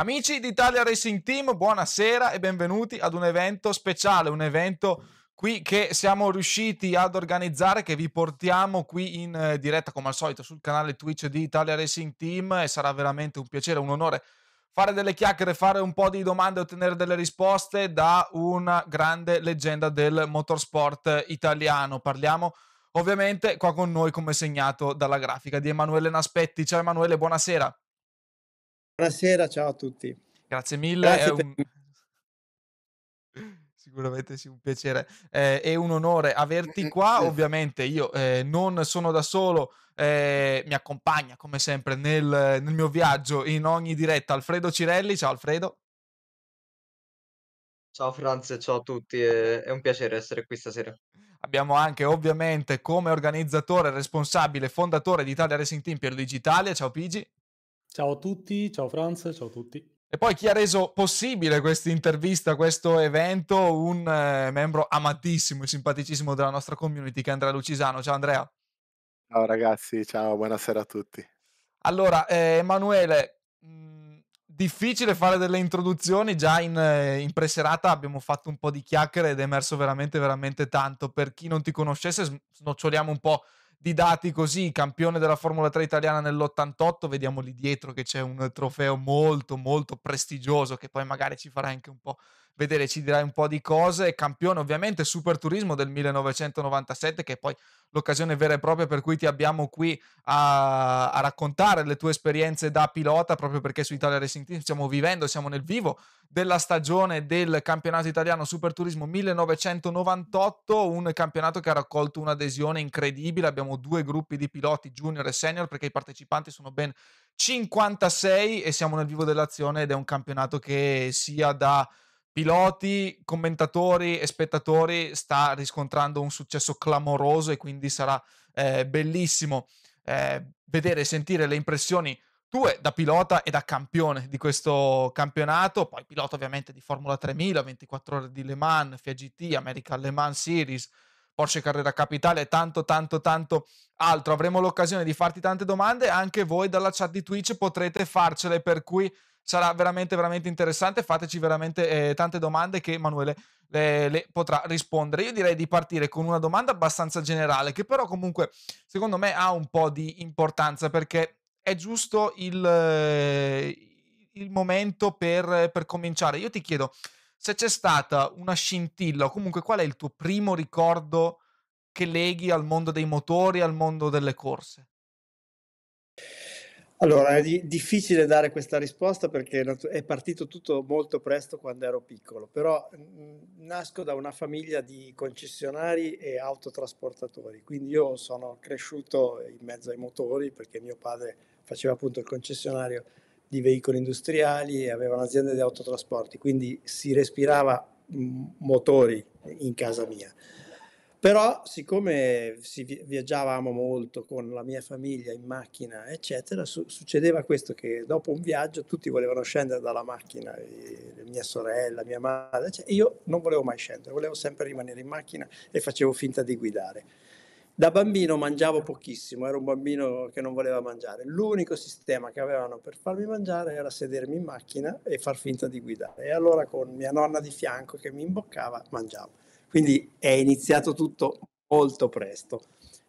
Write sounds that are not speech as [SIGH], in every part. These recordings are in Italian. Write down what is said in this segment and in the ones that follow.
Amici di Italia Racing Team, buonasera e benvenuti ad un evento speciale, un evento qui che siamo riusciti ad organizzare, che vi portiamo qui in eh, diretta come al solito sul canale Twitch di Italia Racing Team e sarà veramente un piacere, un onore fare delle chiacchiere, fare un po' di domande e ottenere delle risposte da una grande leggenda del motorsport italiano. Parliamo ovviamente qua con noi come segnato dalla grafica di Emanuele Naspetti. Ciao Emanuele, buonasera. Buonasera, ciao a tutti. Grazie mille. Grazie per... un... [LAUGHS] Sicuramente sì, un piacere eh, e un onore averti qua. Ovviamente io eh, non sono da solo, eh, mi accompagna come sempre nel, nel mio viaggio in ogni diretta Alfredo Cirelli. Ciao Alfredo. Ciao Franz, ciao a tutti, è un piacere essere qui stasera. Abbiamo anche ovviamente come organizzatore, responsabile, fondatore di Italia Racing Team per Italia. Ciao Pigi. Ciao a tutti, ciao Franz, ciao a tutti. E poi chi ha reso possibile questa intervista, questo evento, un eh, membro amatissimo e simpaticissimo della nostra community che è Andrea Lucisano. Ciao Andrea. Ciao ragazzi, ciao, buonasera a tutti. Allora, eh, Emanuele, mh, mm, difficile fare delle introduzioni, già in, eh, in preserata abbiamo fatto un po' di chiacchiere ed è emerso veramente, veramente tanto. Per chi non ti conoscesse, snoccioliamo un po' di dati così, campione della Formula 3 italiana nell'88, vediamo lì dietro che c'è un trofeo molto molto prestigioso che poi magari ci farà anche un po' vedere, ci dirai un po' di cose. Campione ovviamente Super Turismo del 1997, che è poi l'occasione vera e propria per cui ti abbiamo qui a, a raccontare le tue esperienze da pilota, proprio perché su Italia Racing Team stiamo vivendo, siamo nel vivo della stagione del campionato italiano Super Turismo 1998, un campionato che ha raccolto un'adesione incredibile. Abbiamo due gruppi di piloti, junior e senior, perché i partecipanti sono ben 56 e siamo nel vivo dell'azione ed è un campionato che sia da piloti, commentatori e spettatori sta riscontrando un successo clamoroso e quindi sarà eh, bellissimo eh, vedere e sentire le impressioni tue da pilota e da campione di questo campionato, poi pilota ovviamente di Formula 3000, 24 ore di Le Mans, FIA GT, American Le Mans Series, Porsche Carrera Capitale e tanto tanto tanto altro. Avremo l'occasione di farti tante domande, anche voi dalla chat di Twitch potrete farcele, per cui sarà veramente, veramente interessante. Fateci veramente eh, tante domande che Emanuele le, eh, le, potrà rispondere. Io direi di partire con una domanda abbastanza generale, che però comunque secondo me ha un po' di importanza perché è giusto il, eh, il momento per, per cominciare. Io ti chiedo se c'è stata una scintilla o comunque qual è il tuo primo ricordo che leghi al mondo dei motori, al mondo delle corse. Allora, è di- difficile dare questa risposta perché è partito tutto molto presto quando ero piccolo, però mh, nasco da una famiglia di concessionari e autotrasportatori, quindi io sono cresciuto in mezzo ai motori perché mio padre faceva appunto il concessionario di veicoli industriali e aveva un'azienda di autotrasporti, quindi si respirava motori in casa mia. Però siccome si viaggiavamo molto con la mia famiglia in macchina, eccetera, su- succedeva questo che dopo un viaggio tutti volevano scendere dalla macchina, e, mia sorella, mia madre, eccetera. io non volevo mai scendere, volevo sempre rimanere in macchina e facevo finta di guidare. Da bambino mangiavo pochissimo, ero un bambino che non voleva mangiare. L'unico sistema che avevano per farmi mangiare era sedermi in macchina e far finta di guidare. E allora con mia nonna di fianco che mi imboccava, mangiavo. Quindi è iniziato tutto molto presto.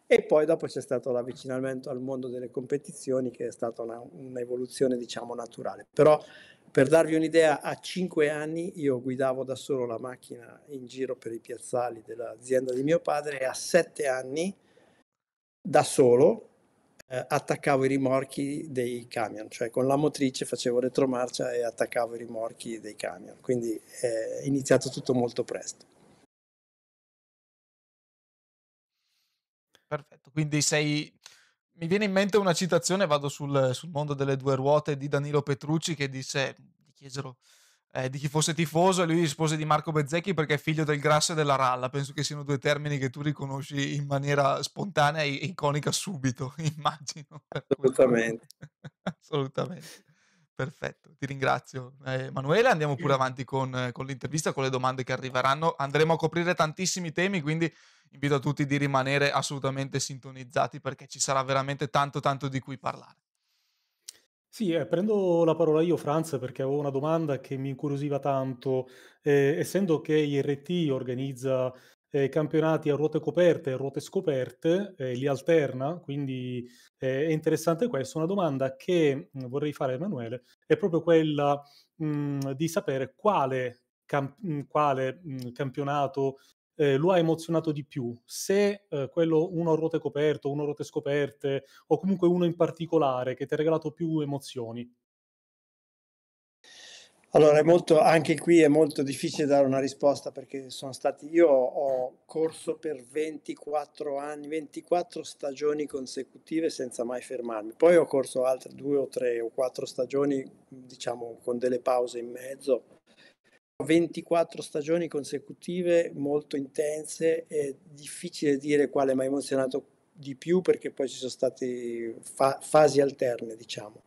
E poi dopo c'è stato l'avvicinamento al mondo delle competizioni che è stata una, un'evoluzione diciamo naturale. Però per darvi un'idea, a cinque anni io guidavo da solo la macchina in giro per i piazzali dell'azienda di mio padre e a sette anni da solo eh, attaccavo i rimorchi dei camion, cioè con la motrice facevo retromarcia e attaccavo i rimorchi dei camion. Quindi è iniziato tutto molto presto. perfetto. Quindi sei... Mi viene in mente una citazione, vado sul, sul mondo delle due ruote di Danilo Petrucci che disse, gli chiesero eh, di chi fosse tifoso e lui rispose di Marco Bezzecchi perché è figlio del grasso e della ralla. Penso che siano due termini che tu riconosci in maniera spontanea e iconica subito, [LAUGHS] immagino. Assolutamente. [LAUGHS] Assolutamente. Perfetto, ti ringrazio eh, Emanuele, andiamo pure avanti con, con l'intervista, con le domande che arriveranno. Andremo a coprire tantissimi temi, quindi invito a tutti di rimanere assolutamente sintonizzati perché ci sarà veramente tanto tanto di cui parlare. Sì, eh, prendo la parola io, Franz, perché avevo una domanda che mi incuriosiva tanto. Eh, essendo che IRT organizza eh, campionati a ruote coperte e ruote scoperte, eh, li alterna, quindi eh, è interessante questo. Una domanda che mm, vorrei fare a Emanuele è proprio quella mh, mm, di sapere quale, camp- mm, quale mh, campionato eh, lo ha emozionato di più. Se eh, quello uno a ruote coperto, uno a ruote scoperte, o comunque uno in particolare che ti ha regalato più emozioni? Allora, è molto, anche qui è molto difficile dare una risposta perché sono stati. Io ho corso per 24 anni, 24 stagioni consecutive senza mai fermarmi. Poi ho corso altre due o tre o quattro stagioni, diciamo, con delle pause in mezzo 24 stagioni consecutive molto intense, è difficile dire quale mi ha emozionato di più perché poi ci sono state fa- fasi alterne, diciamo.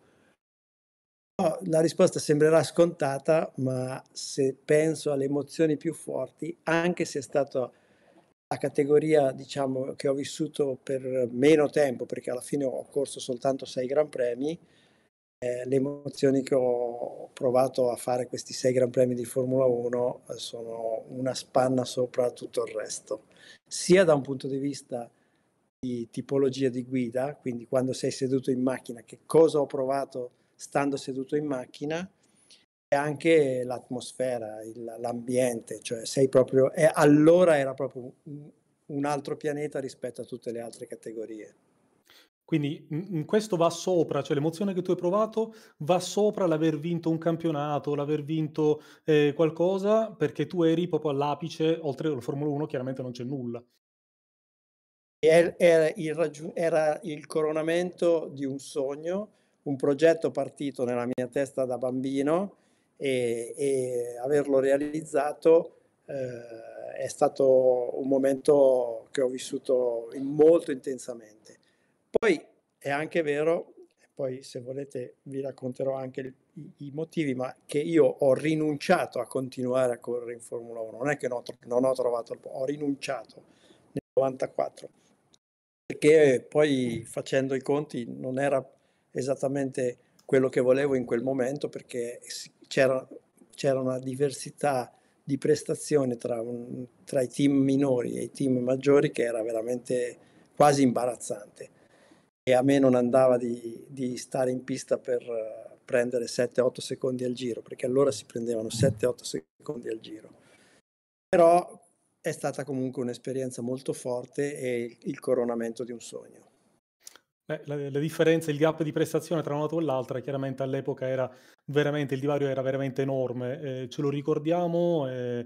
No, la risposta sembrerà scontata, ma se penso alle emozioni più forti, anche se è stata la categoria diciamo, che ho vissuto per meno tempo, perché alla fine ho corso soltanto sei Gran Premi, eh, le emozioni che ho provato a fare questi sei Gran Premi di Formula 1 eh, sono una spanna sopra tutto il resto, sia da un punto di vista di tipologia di guida, quindi quando sei seduto in macchina, che cosa ho provato stando seduto in macchina, e anche l'atmosfera, il, l'ambiente, cioè sei proprio, eh, allora era proprio un, un altro pianeta rispetto a tutte le altre categorie. Quindi mh, questo va sopra, cioè l'emozione che tu hai provato va sopra l'aver vinto un campionato, l'aver vinto eh, qualcosa, perché tu eri proprio all'apice, oltre alla Formula 1 chiaramente non c'è nulla. Era er, il, raggi- era il coronamento di un sogno, un progetto partito nella mia testa da bambino e, e averlo realizzato eh, è stato un momento che ho vissuto in molto intensamente. Poi è anche vero, poi se volete vi racconterò anche il, i, motivi, ma che io ho rinunciato a continuare a correre in Formula 1, non è che non, non ho trovato il posto, ho rinunciato nel 94, perché poi facendo i conti non era esattamente quello che volevo in quel momento perché c'era, c'era una diversità di prestazione tra, un, tra, i team minori e i team maggiori che era veramente quasi imbarazzante e a me non andava di, di stare in pista per eh, prendere 7-8 secondi al giro, perché allora si prendevano 7-8 secondi al giro. Però è stata comunque un'esperienza molto forte e il coronamento di un sogno. Beh, la, la, differenza, il gap di prestazione tra una e l'altra, chiaramente all'epoca era veramente, il divario era veramente enorme. Eh, ce lo ricordiamo, eh,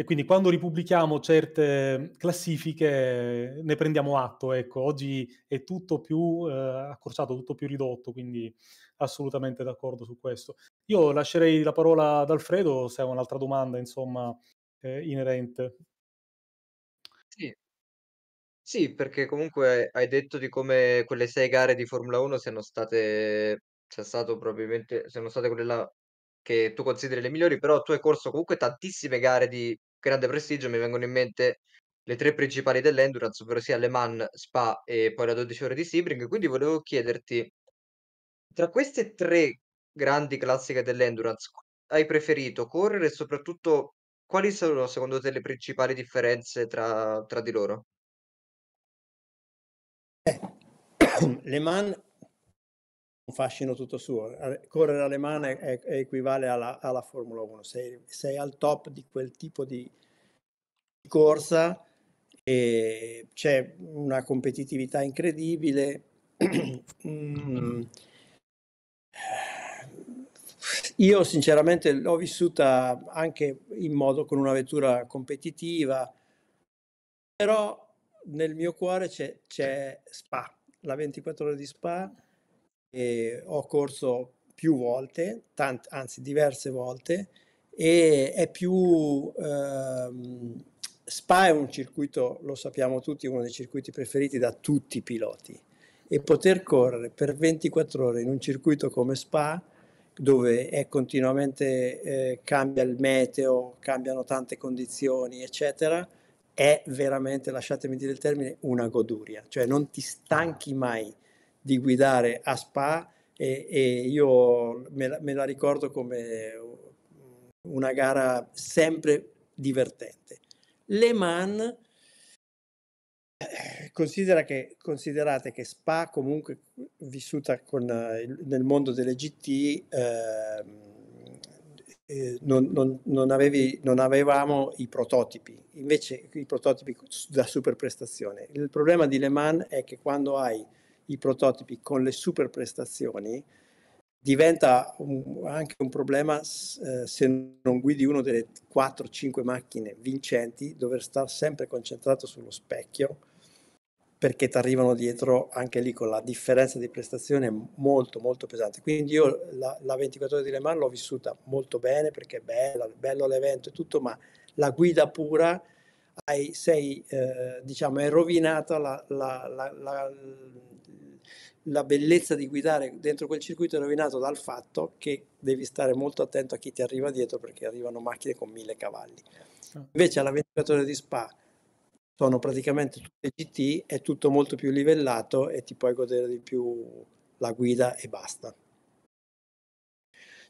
e quindi quando ripubblichiamo certe classifiche ne prendiamo atto, ecco, oggi è tutto più eh, accorciato, tutto più ridotto, quindi assolutamente d'accordo su questo. Io lascerei la parola ad Alfredo se ha un'altra domanda, insomma, eh, inerente. Sì. sì, perché comunque hai detto di come quelle sei gare di Formula 1 siano state, c'è stato probabilmente, siano state quelle là che tu consideri le migliori, però tu hai corso comunque tantissime gare di grande prestigio, mi vengono in mente le tre principali dell'endurance, ovvero sia Le Mans, Spa e poi la 12 ore di Sebring. Quindi volevo chiederti, tra queste tre grandi classiche dell'endurance, hai preferito correre e soprattutto quali sono secondo te le principali differenze tra, tra di loro? Eh, [COUGHS] le Mans un fascino tutto suo. Eh, correre all'Alemana è, è, equivale alla, alla Formula 1, sei, sei, al top di quel tipo di corsa e c'è una competitività incredibile. [CLEARS THROAT] Mm. Io sinceramente l'ho vissuta anche in modo con una vettura competitiva, però nel mio cuore c'è, c'è Spa, la 24 ore di Spa e ho corso più volte, tante, anzi diverse volte, e è più... Ehm, Spa è un circuito, lo sappiamo tutti, uno dei circuiti preferiti da tutti i piloti e poter correre per 24 ore in un circuito come Spa dove è continuamente eh, cambia il meteo, cambiano tante condizioni, eccetera, è veramente, lasciatemi dire il termine, una goduria, cioè non ti stanchi mai di guidare a Spa e, e io me la, me la ricordo come una gara sempre divertente. Le Mans eh, considera che, considerate che Spa comunque vissuta con, eh, nel mondo delle GT ehm, eh, non, non, non, avevi, non, avevamo i prototipi invece i prototipi da super prestazione il problema di Le Mans è che quando hai i prototipi con le super prestazioni diventa un, anche un problema eh, se non guidi uno delle 4-5 macchine vincenti, dover stare sempre concentrato sullo specchio perché ti arrivano dietro anche lì con la differenza di prestazione molto molto pesante. Quindi io la, la 24 ore di Le Mans l'ho vissuta molto bene perché è bella, bello l'evento e tutto, ma la guida pura hai, sei, eh, diciamo, è rovinata la, la, la, la, bellezza di guidare dentro quel circuito è rovinato dal fatto che devi stare molto attento a chi ti arriva dietro perché arrivano macchine con mille cavalli. Ah. Invece alla 24 ore di Spa sono praticamente tutte GT, è tutto molto più livellato e ti puoi godere di più la guida e basta.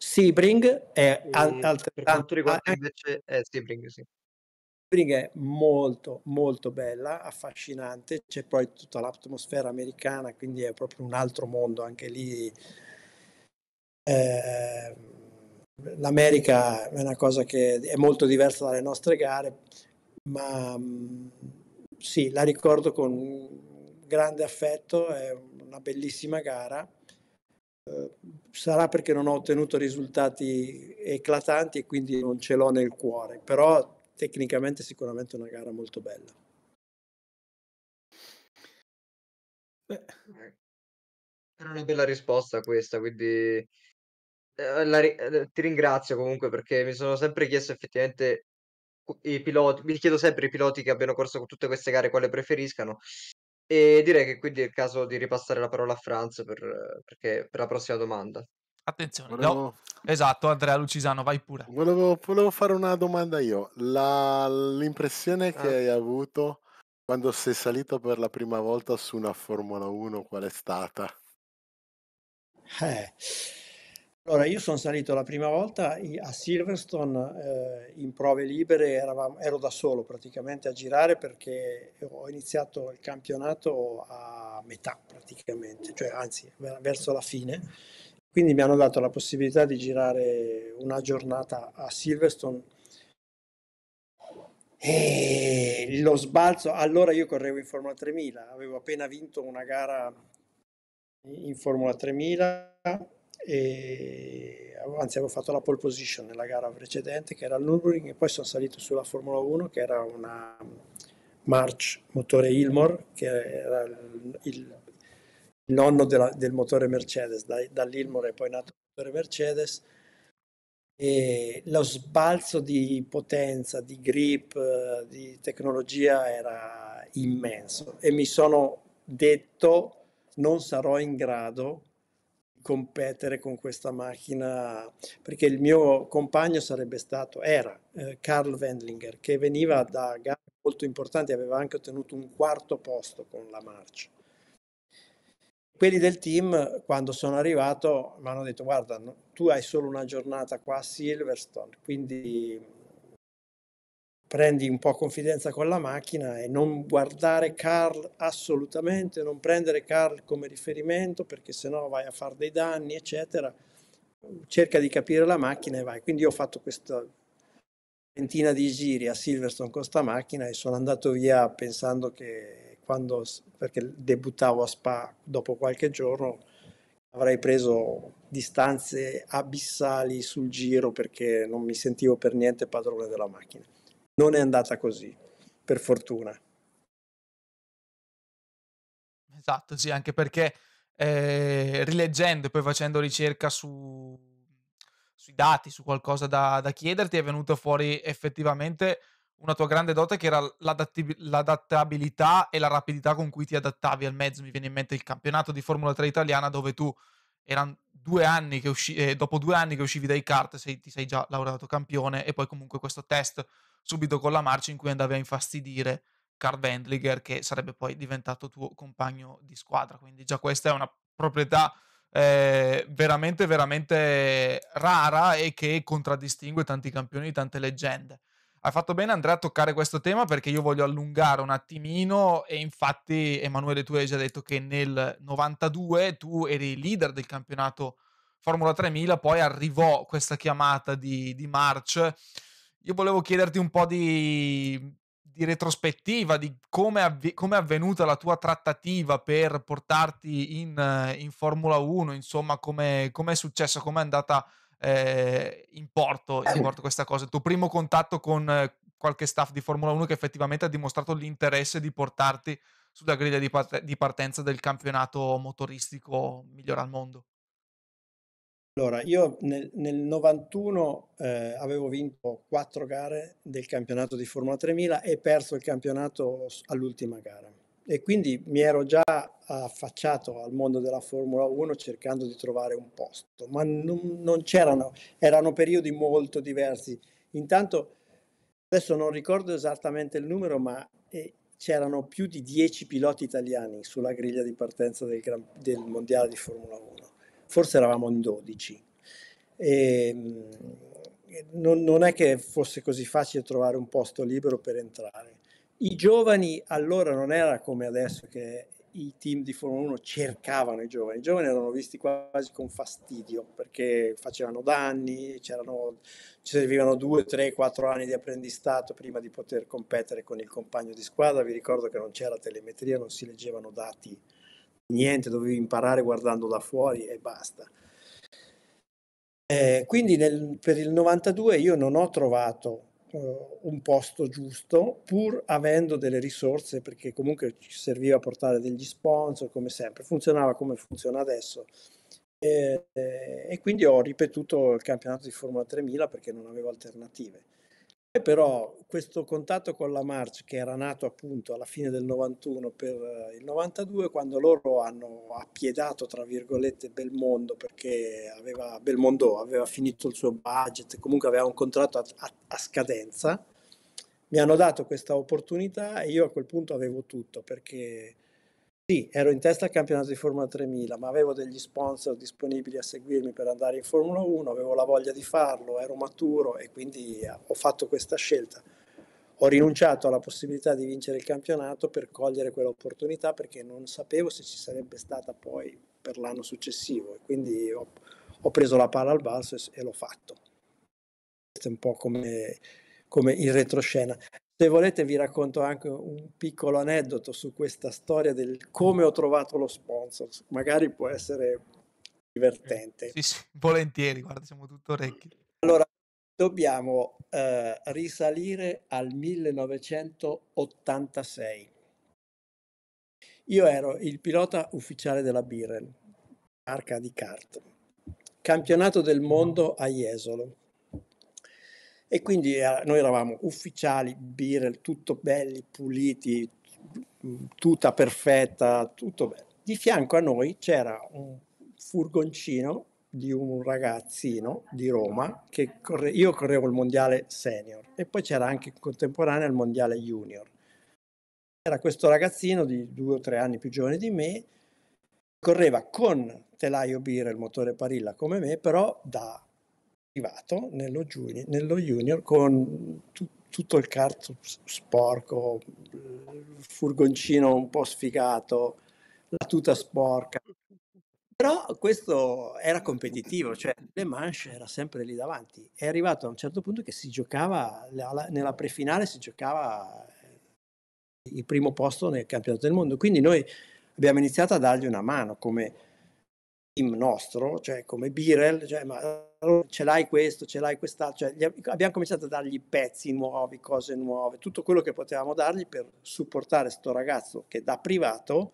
Sebring è al, altrettanto. Per quanto riguarda invece, eh, Sebring, sì. Spring è molto molto bella, affascinante, c'è poi tutta l'atmosfera americana, quindi è proprio un altro mondo anche lì. Eh, L'America è una cosa che è molto diversa dalle nostre gare, ma mm, sì, la ricordo con grande affetto, è una bellissima gara. Eh, sarà perché non ho ottenuto risultati eclatanti e quindi non ce l'ho nel cuore, però tecnicamente sicuramente una gara molto bella. Beh. Eh. Era una bella risposta questa, quindi eh, ri- eh, ti ringrazio comunque perché mi sono sempre chiesto effettivamente i piloti, mi chiedo sempre i piloti che abbiano corso tutte queste gare quale preferiscano e direi che quindi è il caso di ripassare la parola a Franz per, perché, per la prossima domanda. Attenzione, volevo... no. esatto, Andrea Lucisano, vai pure. Volevo, volevo fare una domanda io. La, l'impressione ah. che hai avuto quando sei salito per la prima volta su una Formula 1, qual è stata? Eh. Allora, io sono salito la prima volta a Silverstone eh, in prove libere, eravamo, ero da solo praticamente a girare perché ho iniziato il campionato a metà praticamente, cioè anzi verso la fine quindi mi hanno dato la possibilità di girare una giornata a Silverstone e lo sbalzo, allora io correvo in Formula 3000, avevo appena vinto una gara in Formula 3000 e anzi avevo fatto la pole position nella gara precedente che era il Nürburgring e poi sono salito sulla Formula 1 che era una March motore Ilmor che era il, il nonno della, del motore Mercedes, da, dall'Ilmore è poi nato il motore Mercedes, e lo sbalzo di potenza, di grip, di tecnologia era immenso e mi sono detto non sarò in grado di competere con questa macchina perché il mio compagno sarebbe stato, era eh, Karl Wendlinger che veniva da gare molto importanti, aveva anche ottenuto un quarto posto con la marcia quelli del team, quando sono arrivato, mi hanno detto guarda, tu hai solo una giornata qua a Silverstone, quindi prendi un po' confidenza con la macchina e non guardare Carl assolutamente, non prendere Carl come riferimento perché sennò vai a fare dei danni, eccetera. Cerca di capire la macchina e vai. Quindi io ho fatto questa ventina di giri a Silverstone con questa macchina e sono andato via pensando che quando, perché debuttavo a Spa dopo qualche giorno, avrei preso distanze abissali sul giro perché non mi sentivo per niente padrone della macchina. Non è andata così, per fortuna. Esatto, sì, anche perché eh, rileggendo e poi facendo ricerca su, sui dati, su qualcosa da, da chiederti, è venuto fuori effettivamente una tua grande dote che era l'adattabil- l'adattabilità e la rapidità con cui ti adattavi al mezzo. Mi viene in mente il campionato di Formula 3 italiana dove tu erano due anni che usci- eh, dopo due anni che uscivi dai kart sei, ti sei già laureato campione e poi comunque questo test subito con la marcia in cui andavi a infastidire Carl Wendlinger che sarebbe poi diventato tuo compagno di squadra. Quindi già questa è una proprietà eh, veramente veramente rara e che contraddistingue tanti campioni, tante leggende. Hai fatto bene Andrea a toccare questo tema perché io voglio allungare un attimino e infatti Emanuele tu hai già detto che nel 92 tu eri leader del campionato Formula 3000, poi arrivò questa chiamata di, di March. Io volevo chiederti un po' di, di retrospettiva di come, avvi- come, è avvenuta la tua trattativa per portarti in, in Formula 1, insomma come è successo, come è andata eh, in, porto, eh, in, porto, questa cosa. Il tuo primo contatto con eh, qualche staff di Formula 1 che effettivamente ha dimostrato l'interesse di portarti sulla griglia di, parte- di partenza del campionato motoristico migliore al mondo? Allora, io nel, nel 91 eh, avevo vinto quattro gare del campionato di Formula 3000 e perso il campionato all'ultima gara e quindi mi ero già affacciato al mondo della Formula 1 cercando di trovare un posto, ma non, non c'erano, erano periodi molto diversi. Intanto, adesso non ricordo esattamente il numero, ma eh, c'erano più di 10 piloti italiani sulla griglia di partenza del, gran, del Mondiale di Formula 1, forse eravamo in 12. E, ehm, non, non è che fosse così facile trovare un posto libero per entrare. I giovani allora non era come adesso che i team di Formula 1 cercavano i giovani, i giovani erano visti quasi con fastidio perché facevano danni, ci servivano 2, 3, 4 anni di apprendistato prima di poter competere con il compagno di squadra, vi ricordo che non c'era telemetria, non si leggevano dati, niente, dovevi imparare guardando da fuori e basta. Eh, quindi nel, per il 92 io non ho trovato uh, un posto giusto, pur avendo delle risorse, perché comunque ci serviva portare degli sponsor, come sempre, funzionava come funziona adesso. E, eh, eh, e quindi ho ripetuto il campionato di Formula 3000 perché non avevo alternative però questo contatto con la March che era nato appunto alla fine del 91 per eh, il 92 quando loro hanno appiedato tra virgolette Belmondo perché aveva, Belmondo aveva finito il suo budget comunque aveva un contratto a, a, a scadenza mi hanno dato questa opportunità e io a quel punto avevo tutto perché sì, ero in testa al campionato di Formula 3000, ma avevo degli sponsor disponibili a seguirmi per andare in Formula 1, avevo la voglia di farlo, ero maturo e quindi eh, ho fatto questa scelta. Ho rinunciato alla possibilità di vincere il campionato per cogliere quell'opportunità perché non sapevo se ci sarebbe stata poi per l'anno successivo e quindi ho, ho, preso la palla al balzo e, e l'ho fatto. Questo è un po' come, come in retroscena. Se volete vi racconto anche un piccolo aneddoto su questa storia del come ho trovato lo sponsor, magari può essere divertente. Sì, sì volentieri, guarda, siamo tutto orecchi. Allora, dobbiamo eh, risalire al 1986. Io ero il pilota ufficiale della Birel, marca di kart, campionato del mondo a Jesolo. E quindi eh, noi eravamo ufficiali, birrel, tutto belli, puliti, tutta perfetta, tutto bello. Di fianco a noi c'era un furgoncino di un ragazzino di Roma che corre, io correvo il mondiale senior e poi c'era anche in contemporanea il mondiale junior. Era questo ragazzino di due o tre anni più giovane di me, correva con telaio birra motore Parilla come me, però da arrivato nello, junior, nello junior con tu, tutto il carto sporco, il furgoncino un po' sfigato, la tuta sporca. Però questo era competitivo, cioè Le Manche era sempre lì davanti. È arrivato a un certo punto che si giocava, nella prefinale si giocava eh, il primo posto nel campionato del mondo. Quindi noi abbiamo iniziato a dargli una mano come team nostro, cioè come Birel, cioè, ma ce l'hai questo, ce l'hai quest'altro, cioè, abbiamo cominciato a dargli pezzi nuovi, cose nuove, tutto quello che potevamo dargli per supportare sto ragazzo che da privato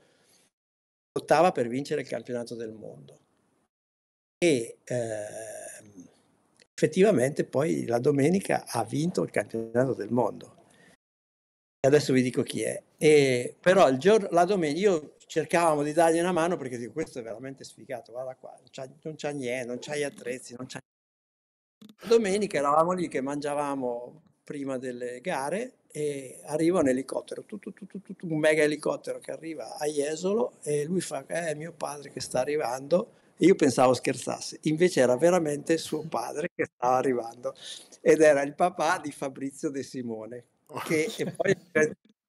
lottava per vincere il campionato del mondo. E ehm, effettivamente poi la domenica ha vinto il campionato del mondo. adesso vi dico chi è. E, però il giorno, la domenica, io cercavamo di dargli una mano perché dico, questo è veramente sfigato, guarda qua, non c'ha niente, non c'ha gli attrezzi, non c'ha Domenica eravamo lì che mangiavamo prima delle gare e arriva un elicottero, tutto, tutto, tutto, un mega elicottero che arriva a Jesolo e lui fa, è eh, mio padre che sta arrivando. E io pensavo scherzasse, invece era veramente suo padre che stava arrivando ed era il papà di Fabrizio De Simone, che [LAUGHS] poi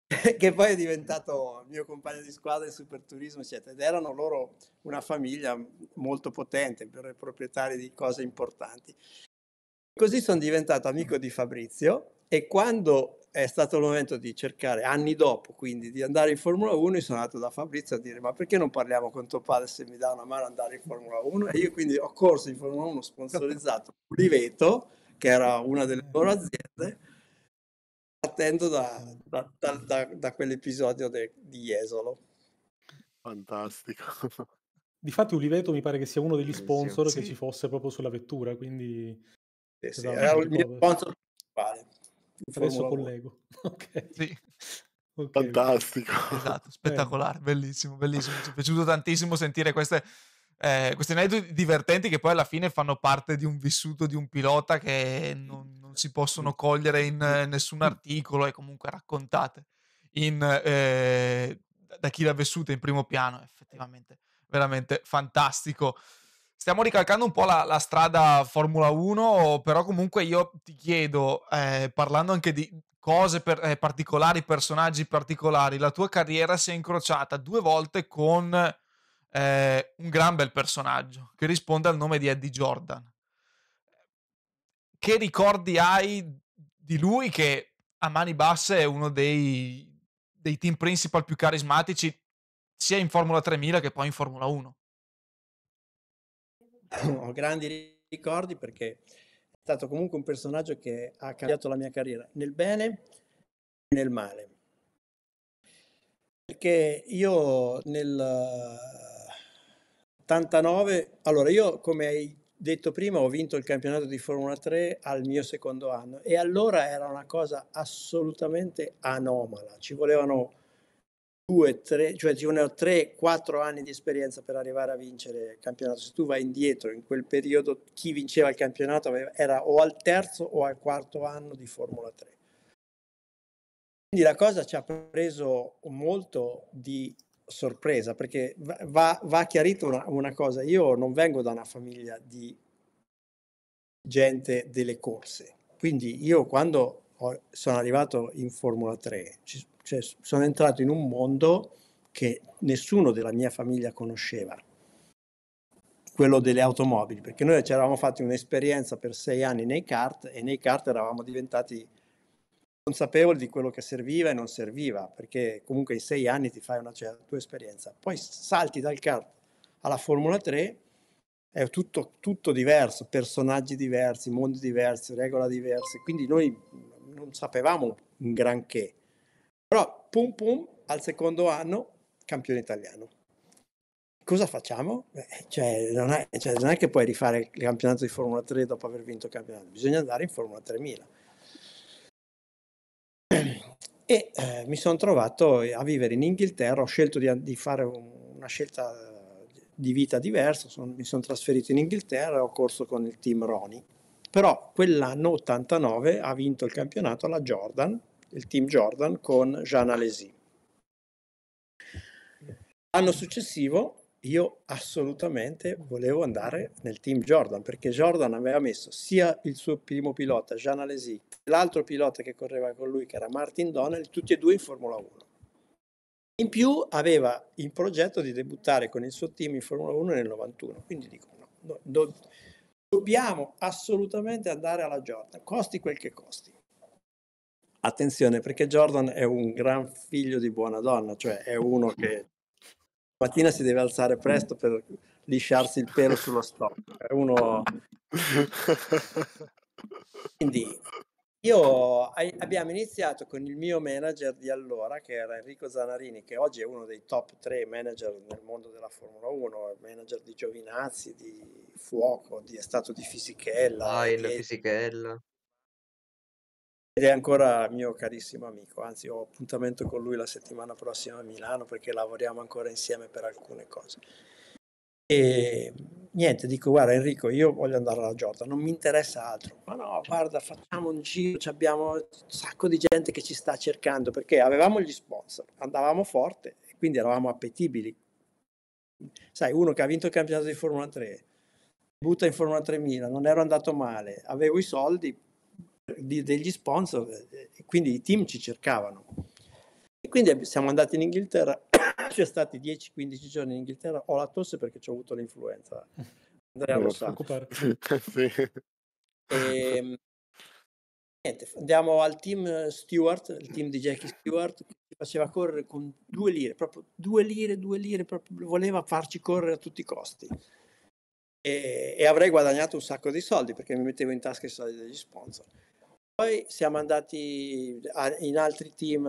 [LAUGHS] che poi è diventato mio compagno di squadra in superturismo, eccetera. Ed erano loro una famiglia molto potente, proprietari di cose importanti. Così sono diventato amico di Fabrizio e quando è stato il momento di cercare, anni dopo quindi, di andare in Formula 1, sono andato da Fabrizio a dire ma perché non parliamo con tuo padre se mi dà una mano ad andare in Formula 1? E io quindi ho corso in Formula 1 sponsorizzato Liveto, che era una delle loro aziende, partendo da, da, esatto. da, da quell'episodio de, di Jesolo. Fantastico. [LAUGHS] Di fatto Uliveto mi pare che sia uno degli sponsor sì. che ci fosse proprio sulla vettura, quindi... Sì, sì. Era il mio sponsor principale. Adesso collego. [LAUGHS] ok. Sì. Okay. Fantastico. Esatto, eh. spettacolare, eh. bellissimo, bellissimo. Ci è piaciuto tantissimo sentire queste, eh, questi aneddoti divertenti che poi alla fine fanno parte di un vissuto di un pilota che non, non si possono cogliere in eh, nessun articolo e comunque raccontate in, eh, da chi l'ha vissuta in primo piano, effettivamente veramente fantastico. Stiamo ricalcando un po' la, la strada Formula 1, però comunque io ti chiedo, eh, parlando anche di cose per, eh, particolari, personaggi particolari, la tua carriera si è incrociata due volte con eh, un gran bel personaggio che risponde al nome di Eddie Jordan che ricordi hai di lui che a mani basse è uno dei, dei team principal più carismatici sia in Formula 3000 che poi in Formula 1? [CLEARS THROAT] Ho grandi ricordi perché è stato comunque un personaggio che ha cambiato la mia carriera nel bene e nel male. Perché io nel 89, allora io come hai detto prima, ho vinto il campionato di Formula 3 al mio secondo anno e allora era una cosa assolutamente anomala. Ci volevano due, tre, cioè ci volevano tre, quattro anni di esperienza per arrivare a vincere il campionato. Se tu vai indietro, in quel periodo chi vinceva il campionato era o al terzo o al quarto anno di Formula 3. Quindi la cosa ci ha preso molto di sorpresa perché va, va chiarito una, una, cosa, io non vengo da una famiglia di gente delle corse, quindi io quando ho, sono arrivato in Formula 3, cioè sono entrato in un mondo che nessuno della mia famiglia conosceva, quello delle automobili, perché noi ci eravamo fatti un'esperienza per sei anni nei kart e nei kart eravamo diventati consapevole di quello che serviva e non serviva, perché comunque in sei anni ti fai una certa cioè, tua esperienza. Poi salti dal kart alla Formula 3, è tutto, tutto diverso, personaggi diversi, mondi diversi, regole diverse, quindi noi non sapevamo un granché. Però pum pum, al secondo anno, campione italiano. Cosa facciamo? Beh, cioè, non è, cioè, non è che puoi rifare il campionato di Formula 3 dopo aver vinto il campionato, bisogna andare in Formula 3000 e eh, mi sono trovato a vivere in Inghilterra, ho scelto di, di fare una scelta di vita diversa, son, mi sono trasferito in Inghilterra e ho corso con il team Roni. Però quell'anno 89 ha vinto il campionato la Jordan, il team Jordan con Jean Alesi. L'anno successivo io assolutamente volevo andare nel team Jordan perché Jordan aveva messo sia il suo primo pilota Jean Alesi l'altro pilota che correva con lui che era Martin Donnell tutti e due in Formula 1 in più aveva in progetto di debuttare con il suo team in Formula 1 nel 91 quindi dico no, no, do, dobbiamo assolutamente andare alla Jordan costi quel che costi attenzione perché Jordan è un gran figlio di buona donna cioè è uno che mattina si deve alzare presto per lisciarsi il pelo sullo stomaco. Uno... Quindi io abbiamo iniziato con il mio manager di allora, che era Enrico Zanarini, che oggi è uno dei top 3 manager nel mondo della Formula 1, manager di Giovinazzi, di Fuoco, di, è stato di Fisichella. Ah, di, Fisichella ed è ancora mio carissimo amico, anzi ho appuntamento con lui la settimana prossima a Milano perché lavoriamo ancora insieme per alcune cose. E niente, dico guarda Enrico, io voglio andare alla Giorda, non mi interessa altro, ma no, guarda, facciamo un giro, abbiamo un sacco di gente che ci sta cercando perché avevamo gli sponsor, andavamo forte e quindi eravamo appetibili. Sai, uno che ha vinto il campionato di Formula 3, butta in Formula 3000, non ero andato male, avevo i soldi, di, degli sponsor, eh, quindi i team ci cercavano. E quindi siamo andati in Inghilterra, [COUGHS] c'è stati 10-15 giorni in Inghilterra, ho la tosse perché ci ho avuto l'influenza. Andrea lo sa. [LAUGHS] Ehm, niente, andiamo al team Stewart, il team di Jackie Stewart, che faceva correre con due lire, proprio due lire, due lire, proprio, voleva farci correre a tutti i costi. E, e avrei guadagnato un sacco di soldi perché mi mettevo in tasca i soldi degli sponsor. Poi siamo andati in altri team,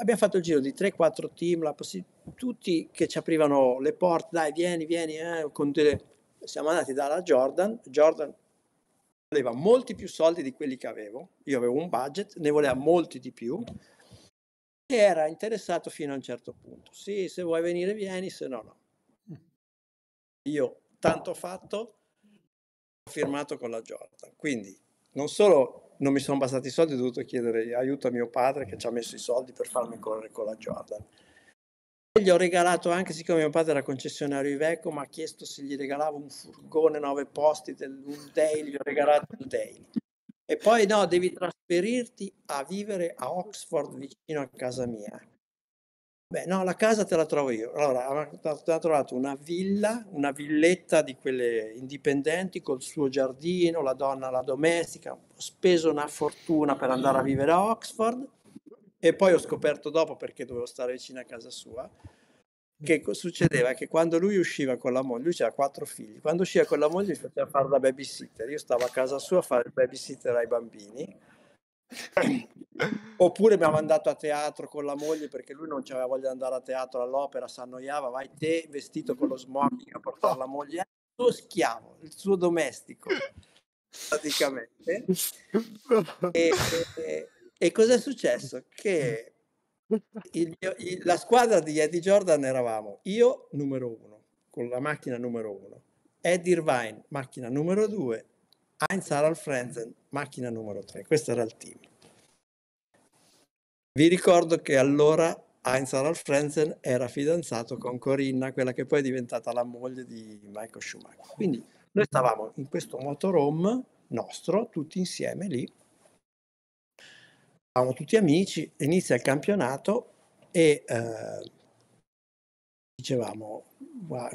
abbiamo fatto il giro di 3-4 team, possi- tutti che ci aprivano le porte, dai vieni, vieni, eh, delle... siamo andati dalla Jordan, Jordan voleva molti più soldi di quelli che avevo, io avevo un budget, ne voleva molti di più, e era interessato fino a un certo punto, sì se vuoi venire vieni, se no no. Io tanto fatto, ho firmato con la Jordan, quindi non solo non mi sono bastati i soldi, ho dovuto chiedere aiuto a mio padre che ci ha messo i soldi per farmi correre con la Jordan. E gli ho regalato anche, siccome mio padre era concessionario Iveco, mi ha chiesto se gli regalavo un furgone, nove posti, del, un daily, gli ho regalato il daily. E poi no, devi trasferirti a vivere a Oxford vicino a casa mia Beh, no, la casa te la trovo io. Allora, ha trovato una villa, una villetta di quelle indipendenti col suo giardino, la donna la domestica, ho speso una fortuna per andare a vivere a Oxford e poi ho scoperto dopo perché dovevo stare vicino a casa sua che succedeva che quando lui usciva con la moglie, lui aveva quattro figli, quando usciva con la moglie faceva fare da babysitter, io stavo a casa sua a fare il babysitter ai bambini Oppure mi ha mandato a teatro con la moglie perché lui non aveva voglia di andare a teatro all'opera, si annoiava, vai te vestito con lo smoking a portare la moglie, il suo schiavo, il suo domestico, praticamente. E, e, e cos'è successo? Che il, il, la squadra di Eddie Jordan eravamo io numero uno, con la macchina numero uno, Eddie Irvine macchina numero due, Heinz Harald Frenzen, macchina numero 3. Questo era il team. Vi ricordo che allora Heinz Harald Frenzen era fidanzato con Corinna, quella che poi è diventata la moglie di Michael Schumacher. Quindi noi stavamo in questo motorhome nostro, tutti insieme lì, eravamo tutti amici, inizia il campionato e eh, dicevamo,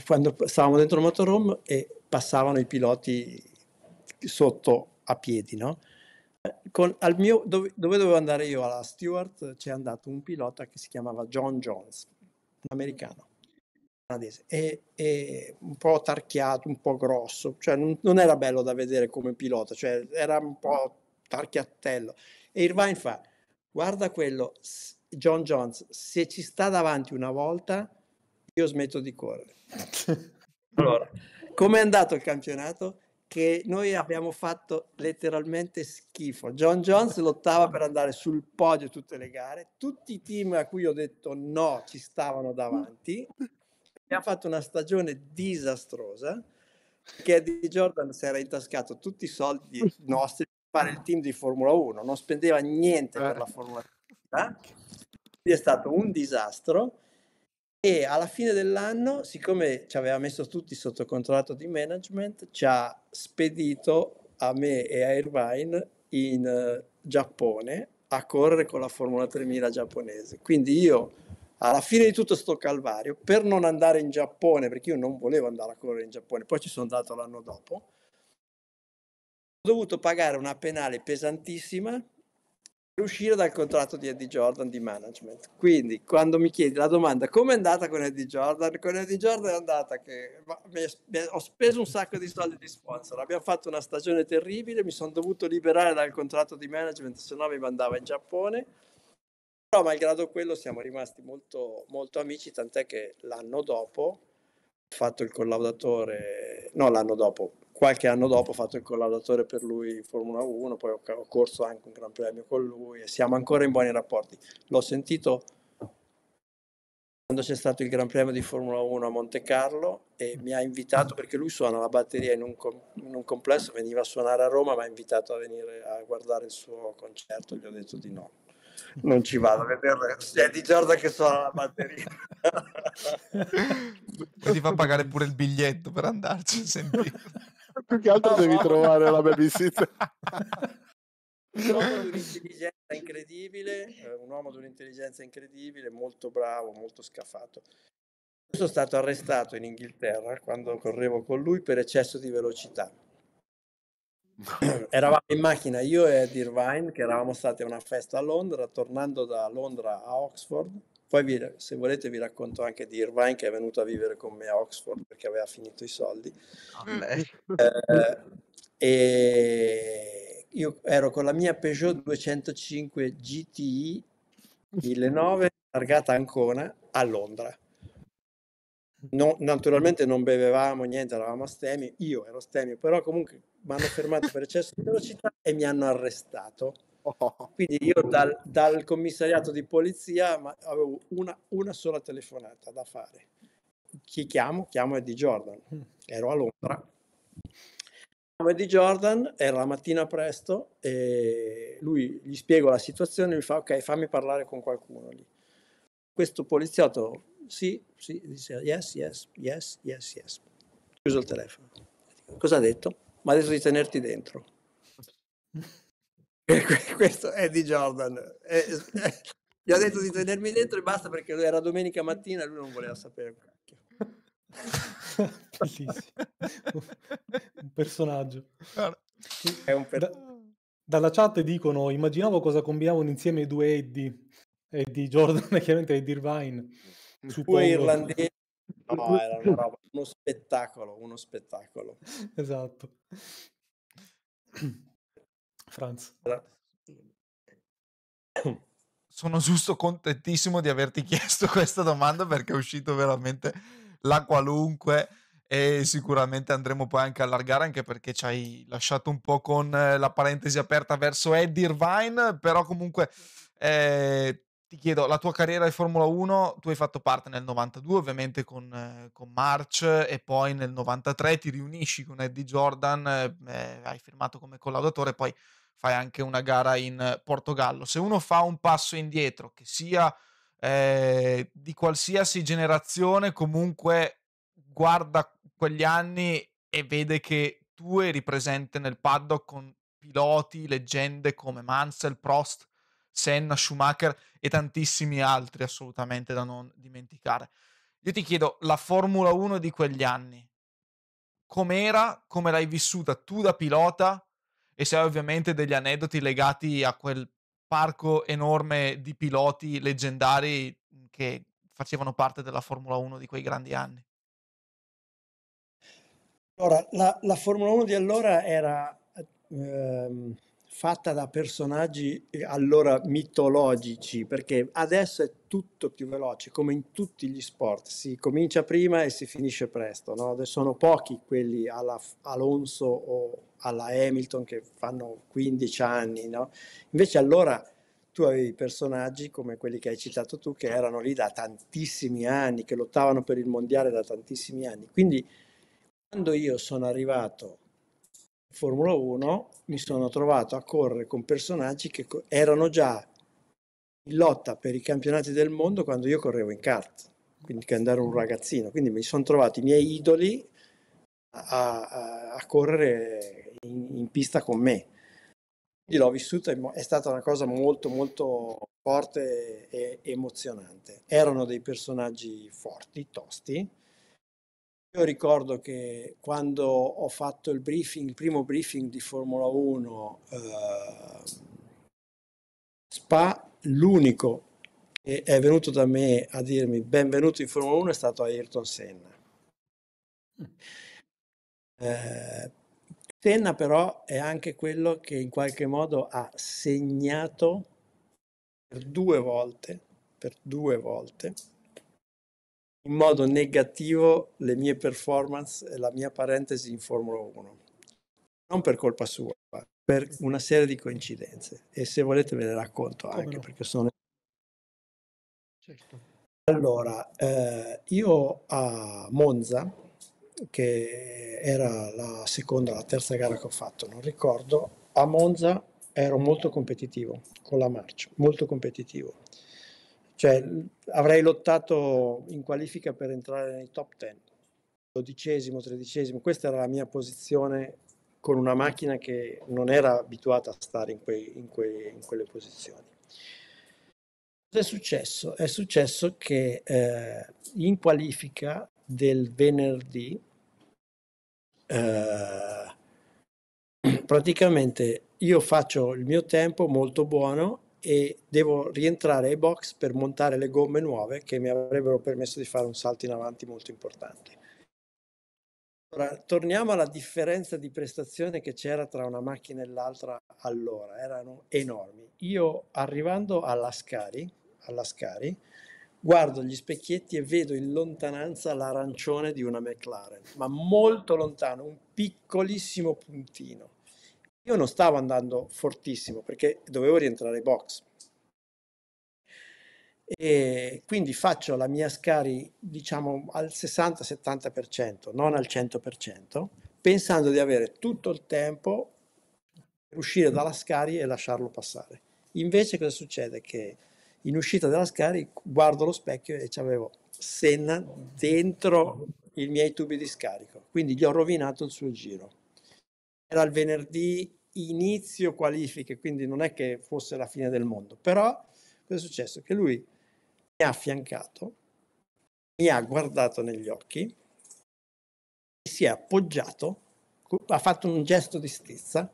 quando stavamo dentro il motorhome e passavano i piloti sotto a piedi, no? Con, mio, dove, dove, dovevo andare io alla Stewart c'è andato un pilota che si chiamava John Jones, un americano, canadese, e, e un po' tarchiato, un po' grosso, cioè non, non, era bello da vedere come pilota, cioè era un po' tarchiattello. E Irvine fa, guarda quello, John Jones, se ci sta davanti una volta, io smetto di correre. allora, [LAUGHS] com'è andato il campionato? che noi abbiamo fatto letteralmente schifo. John Jones lottava per andare sul podio tutte le gare, tutti i team a cui ho detto no ci stavano davanti. Abbiamo fatto una stagione disastrosa perché di Jordan si era intascato tutti i soldi nostri per fare il team di Formula 1, non spendeva niente per la eh. Formula 1. Quindi è stato un disastro e alla fine dell'anno, siccome ci aveva messo tutti sotto contratto di management, ci ha spedito a me e a Irvine in eh, Giappone a correre con la Formula 3000 giapponese. Quindi io alla fine di tutto sto calvario, per non andare in Giappone, perché io non volevo andare a correre in Giappone, poi ci sono andato l'anno dopo, ho dovuto pagare una penale pesantissima uscire dal contratto di Eddie Jordan di management. Quindi, quando mi chiedi la domanda come è andata con Eddie Jordan, con Eddie Jordan è andata che mi, mi, ho speso un sacco di soldi di sponsor, abbiamo fatto una stagione terribile, mi sono dovuto liberare dal contratto di management, se no mi mandava in Giappone. Però, malgrado quello, siamo rimasti molto, molto amici, tant'è che l'anno dopo ho fatto il collaudatore, no, l'anno dopo, qualche anno dopo ho fatto il collaudatore per lui in Formula 1, poi ho, ho corso anche un gran premio con lui e siamo ancora in buoni rapporti. L'ho sentito quando c'è stato il Gran Premio di Formula 1 a Monte Carlo e mi ha invitato perché lui suona la batteria in un, in un complesso, veniva a suonare a Roma, mi ha invitato a venire a guardare il suo concerto, gli ho detto di no non ci vado a vederle. È di Jordan che suona la batteria. e ti fa pagare pure il biglietto per andarci. Senti. Più che altro devi trovare la babysitter. Un uomo di un'intelligenza incredibile, eh, un uomo di un'intelligenza incredibile, molto bravo, molto scafato Io sono stato arrestato in Inghilterra quando correvo con lui per eccesso di velocità [COUGHS] Eravamo in macchina io e Ed Irvine, che eravamo stati a una festa a Londra, tornando da Londra a Oxford. Poi, vi, se volete, vi racconto anche di Irvine che è venuto a vivere con me a Oxford perché aveva finito i soldi. Ah, eh, e io ero con la mia Peugeot 205 GTI 1009, targata Ancona, a Londra. No, mm-hmm. naturalmente non bevevamo niente, eravamo astemi, io ero astemio, però comunque mi hanno fermato per eccesso di velocità e mi hanno arrestato. Oh. Quindi io dal, dal commissariato di polizia avevo una, una, sola telefonata da fare. Chi chiamo? Chiamo Eddie Jordan. Mm. Ero a Londra. Chiamo Eddie Jordan, era la mattina presto e lui gli spiego la situazione, mi fa ok fammi parlare con qualcuno lì. Questo poliziotto sì, sì, diceva yes, yes, yes, yes, yes. Chiuso il telefono. Cosa ha detto? Ma adesso di tenerti dentro. [LAUGHS] Questo è di Jordan. gli ha detto di tenermi dentro e basta perché era domenica mattina e lui non voleva sapere un cacchio. [LAUGHS] un personaggio. È un per... da, dalla chat dicono, immaginavo cosa combinavano insieme i due Eddie. Eddie Jordan e chiaramente Eddie Irvine suppongo. Due irlandesi. [LAUGHS] No, era una roba, uno spettacolo, uno spettacolo. Esatto. Franz. Sono giusto contentissimo di averti chiesto [LAUGHS] questa domanda perché è uscito veramente la qualunque e sicuramente andremo poi anche a allargare anche perché ci hai lasciato un po' con eh, la parentesi aperta verso Eddie Irvine, però comunque eh, ti chiedo, la tua carriera di Formula 1, tu hai fatto parte nel 92 ovviamente con, eh, con March e poi nel 93 ti riunisci con Eddie Jordan, eh, eh, hai firmato come collaudatore, poi fai anche una gara in Portogallo. Se uno fa un passo indietro, che sia eh, di qualsiasi generazione, comunque guarda quegli anni e vede che tu eri presente nel paddock con piloti, leggende come Mansell, Prost, Senna, Schumacher e tantissimi altri assolutamente da non dimenticare. Io ti chiedo, la Formula 1 di quegli anni, com'era, come l'hai vissuta tu da pilota e se hai ovviamente degli aneddoti legati a quel parco enorme di piloti leggendari che facevano parte della Formula 1 di quei grandi anni? Allora, la, la Formula 1 di allora era eh, ehm, fatta da personaggi eh, allora mitologici, perché adesso è tutto più veloce, come in tutti gli sport, si comincia prima e si finisce presto, no? sono pochi quelli alla Alonso o alla Hamilton che fanno 15 anni, no? invece allora tu avevi personaggi come quelli che hai citato tu che erano lì da tantissimi anni, che lottavano per il mondiale da tantissimi anni, quindi quando io sono arrivato Formula 1 mi sono trovato a correre con personaggi che erano già in lotta per i campionati del mondo quando io correvo in kart, quindi quando ero un ragazzino. Quindi mi sono trovato i miei idoli a, a, a correre in, in, pista con me. Quindi l'ho vissuta, è stata una cosa molto molto forte e emozionante. Erano dei personaggi forti, tosti, io ricordo che quando ho fatto il briefing, il primo briefing di Formula 1 eh, Spa, l'unico che è venuto da me a dirmi benvenuto in Formula 1 è stato Ayrton Senna. Eh, Senna però è anche quello che in qualche modo ha segnato per due volte, per due volte in modo negativo le mie performance e la mia parentesi in Formula 1. Non per colpa sua, ma per una serie di coincidenze. E se volete ve le racconto anche no. perché sono... Certo. Allora, eh, io a Monza, che era la seconda, la terza gara che ho fatto, non ricordo, a Monza ero molto competitivo con la marcia, molto competitivo cioè, avrei lottato in qualifica per entrare nei top 10, dodicesimo, tredicesimo, questa era la mia posizione con una macchina che non era abituata a stare in, quei, in, quei, in quelle posizioni. Cosa è successo? È successo che eh, in qualifica del venerdì eh, [CLEARS THROAT] praticamente io faccio il mio tempo molto buono e devo rientrare ai box per montare le gomme nuove che mi avrebbero permesso di fare un salto in avanti molto importante. Ora, torniamo alla differenza di prestazione che c'era tra una macchina e l'altra allora, erano enormi. Io arrivando alla all'Ascari guardo gli specchietti e vedo in lontananza l'arancione di una McLaren, ma molto lontano, un piccolissimo puntino io non stavo andando fortissimo perché dovevo rientrare box. E quindi faccio la mia scari diciamo al 60-70%, non al 100%, pensando di avere tutto il tempo per uscire dalla scari e lasciarlo passare. Invece cosa succede? Che in uscita dalla scari guardo lo specchio e avevo Senna dentro i miei tubi di scarico, quindi gli ho rovinato il suo giro. Era il venerdì inizio qualifiche, quindi non è che fosse la fine del mondo, però cosa è successo? Che lui mi ha affiancato, mi ha guardato negli occhi, si è appoggiato, ha fatto un gesto di stizza,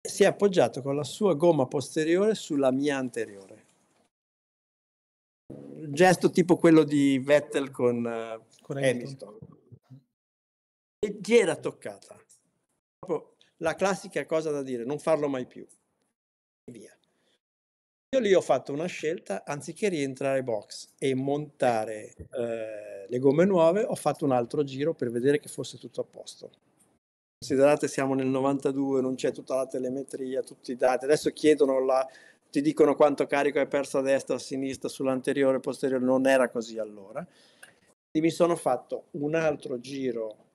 si è appoggiato con la sua gomma posteriore sulla mia anteriore. Un gesto tipo quello di Vettel con, uh, con Hamilton. E gli era toccata. Proprio la classica cosa da dire, non farlo mai più. E via. Io lì ho fatto una scelta, anziché rientrare box e montare eh, le gomme nuove, ho fatto un altro giro per vedere che fosse tutto a posto. Considerate siamo nel 92, non c'è tutta la telemetria, tutti i dati. Adesso chiedono la, ti dicono quanto carico hai perso a destra, a sinistra, sull'anteriore, posteriore, non era così allora. E mi sono fatto un altro giro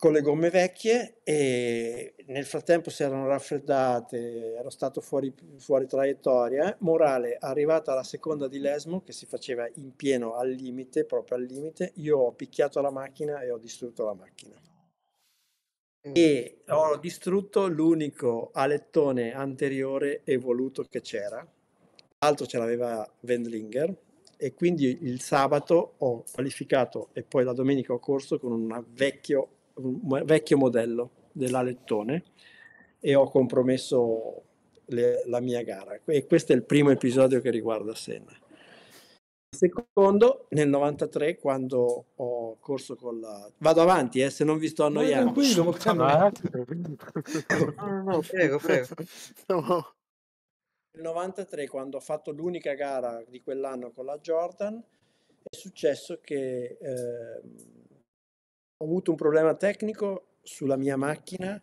con le gomme vecchie e nel frattempo si erano raffreddate, ero stato fuori, fuori traiettoria. Morale, arrivata la seconda di Lesmo che si faceva in pieno al limite, proprio al limite, io ho picchiato la macchina e ho distrutto la macchina. E ho distrutto l'unico alettone anteriore evoluto che c'era, l'altro ce l'aveva Wendlinger, e quindi il sabato ho qualificato e poi la domenica ho corso con un vecchio un vecchio modello dell'alettone e ho compromesso le, la mia gara. E questo è il primo episodio che riguarda Senna. Il Secondo, nel 93, quando ho corso con la... Vado avanti, eh, se non vi sto annoiando. Ah, eh. No, no, no, prego, prego. No. Nel 93, quando ho fatto l'unica gara di quell'anno con la Jordan, è successo che eh, ho avuto un problema tecnico sulla mia macchina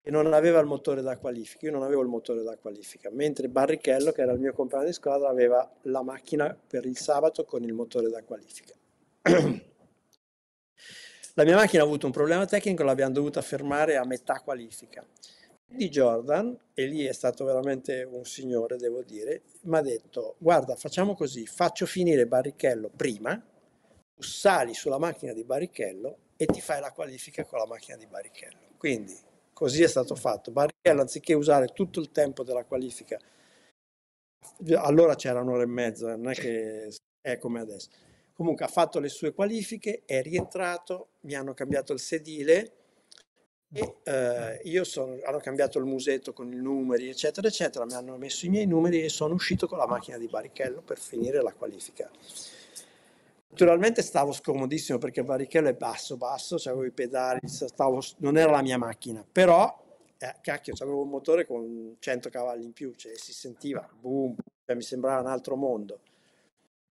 che non aveva il motore da qualifica, io non avevo il motore da qualifica, mentre Barrichello, che era il mio compagno di squadra, aveva la macchina per il sabato con il motore da qualifica. [CLEARS THROAT] la mia macchina ha avuto un problema tecnico, l'abbiamo dovuta fermare a metà qualifica. Di Jordan, e lì è stato veramente un signore, devo dire, mi ha detto, guarda, facciamo così, faccio finire Barrichello prima, sali sulla macchina di Barrichello e ti fai la qualifica con la macchina di Barrichello. Quindi così è stato fatto. Barrichello, anziché usare tutto il tempo della qualifica, allora c'era un'ora e mezza, non è che è come adesso. Comunque ha fatto le sue qualifiche, è rientrato, mi hanno cambiato il sedile e eh, io sono, hanno cambiato il musetto con i numeri, eccetera, eccetera, mi hanno messo i miei numeri e sono uscito con la macchina di Barrichello per finire la qualifica. Naturalmente stavo scomodissimo perché il Varichello è basso, basso, avevo i pedali, stavo, non era la mia macchina, però eh, cacchio, avevo un motore con 100 cavalli in più, cioè si sentiva, boom, cioè, mi sembrava un altro mondo.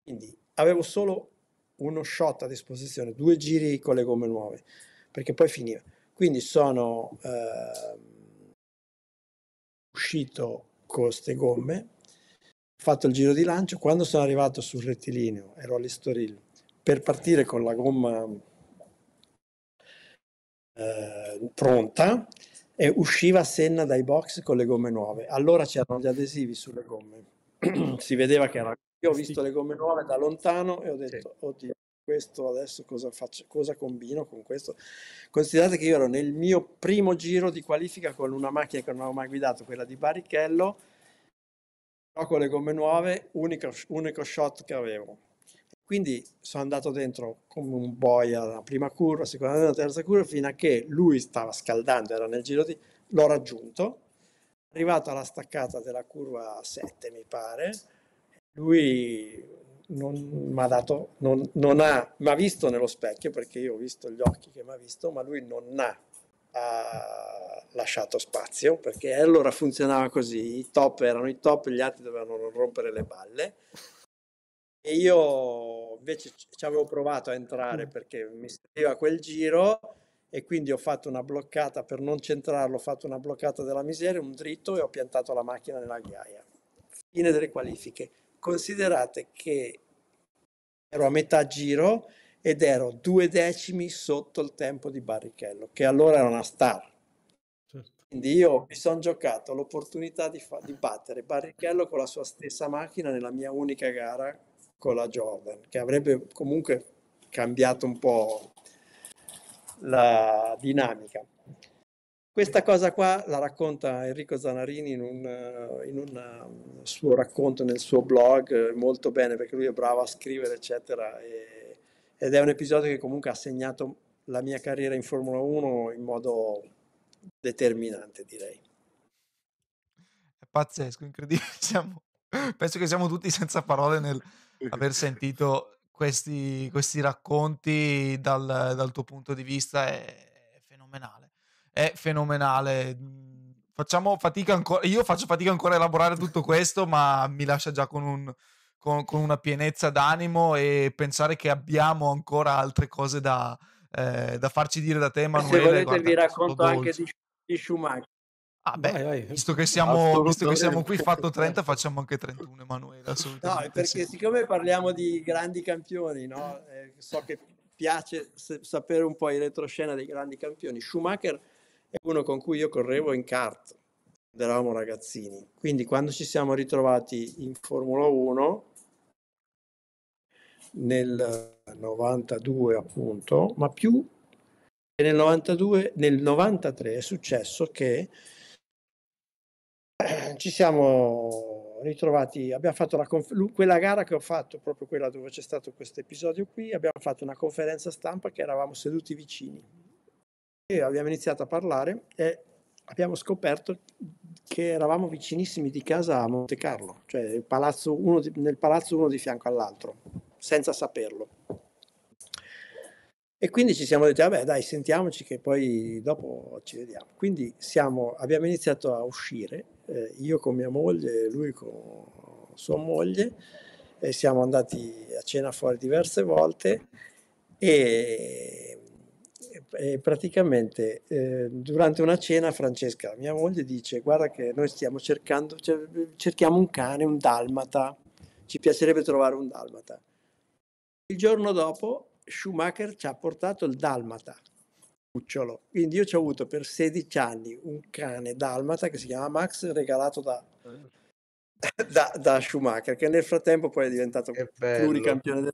Quindi avevo solo uno shot a disposizione, due giri con le gomme nuove, perché poi finiva. Quindi sono eh, uscito con queste gomme, fatto il giro di lancio, quando sono arrivato sul rettilineo, ero all'Estoril, per partire con la gomma eh, pronta e usciva Senna dai box con le gomme nuove. Allora c'erano gli adesivi sulle gomme. [CLEARS THROAT] si vedeva che era... Io ho visto le gomme nuove da lontano e ho detto, sì. oddio, questo adesso cosa faccio, cosa combino con questo. Considerate che io ero nel mio primo giro di qualifica con una macchina che non avevo mai guidato, quella di Barrichello, con le gomme nuove, unico, unico shot che avevo quindi sono andato dentro come un boia alla prima curva, seconda, alla terza curva, fino a che lui stava scaldando, era nel giro di... l'ho raggiunto, arrivato alla staccata della curva 7 mi pare, lui non mi ha dato, non, non ha, mi ha visto nello specchio perché io ho visto gli occhi che mi ha visto, ma lui non ha, ha lasciato spazio perché allora funzionava così, i top erano i top, gli altri dovevano non rompere le balle e io invece ci avevo provato a entrare perché mi serviva quel giro e quindi ho fatto una bloccata per non centrarlo, ho fatto una bloccata della miseria, un dritto e ho piantato la macchina nella ghiaia. Fine delle qualifiche. Considerate che ero a metà giro ed ero due decimi sotto il tempo di Barrichello, che allora era una star. Certo. Quindi io mi sono giocato l'opportunità di, di battere Barrichello con la sua stessa macchina nella mia unica gara con la Jordan, che avrebbe comunque cambiato un po' la dinamica. Questa cosa qua la racconta Enrico Zanarini in un, eh, in un eh, suo racconto nel suo blog eh, molto bene perché lui è bravo a scrivere eccetera e, ed è un episodio che comunque ha segnato la mia carriera in Formula 1 in modo determinante direi. È pazzesco, incredibile, [LAUGHS] siamo, penso che siamo tutti senza parole nel, aver sentito questi, questi racconti dal, dal, tuo punto di vista è, è fenomenale. È fenomenale. Mm, facciamo fatica ancora, io faccio fatica ancora a elaborare tutto questo, ma mi lascia già con un, con, con, una pienezza d'animo e pensare che abbiamo ancora altre cose da, eh, da farci dire da te, Emanuele. Se volete vi racconto anche di, di, Schumacher. Ah beh, vai, vai. visto che siamo, visto che siamo qui fatto 30 facciamo anche 31 Emanuele No, perché sì. siccome parliamo di grandi campioni, no? eh, so che piace sapere un po' in retroscena dei grandi campioni. Schumacher è uno con cui io correvo in kart, eravamo ragazzini, quindi quando ci siamo ritrovati in Formula 1 nel 92 appunto, ma più nel 92, nel 93 è successo che [CLEARS THROAT] ci siamo ritrovati, abbiamo fatto la quella gara che ho fatto, proprio quella dove c'è stato questo episodio qui, abbiamo fatto una conferenza stampa che eravamo seduti vicini e abbiamo iniziato a parlare e abbiamo scoperto che eravamo vicinissimi di casa a Monte Carlo, cioè palazzo di, nel palazzo uno di fianco all'altro, senza saperlo. E quindi ci siamo detti, vabbè dai, sentiamoci che poi dopo ci vediamo. Quindi siamo, abbiamo iniziato a uscire eh, io con mia moglie e lui con sua moglie e siamo andati a cena fuori diverse volte e, e praticamente eh, durante una cena Francesca, mia moglie, dice guarda che noi stiamo cercando, cioè, cerchiamo un cane, un dalmata, ci piacerebbe trovare un dalmata. Il giorno dopo Schumacher ci ha portato il dalmata quindi io ci ho avuto per 16 anni un cane dalmata che si chiama Max, regalato da, [LAUGHS] da, da Schumacher, che nel frattempo poi è diventato pluricampione del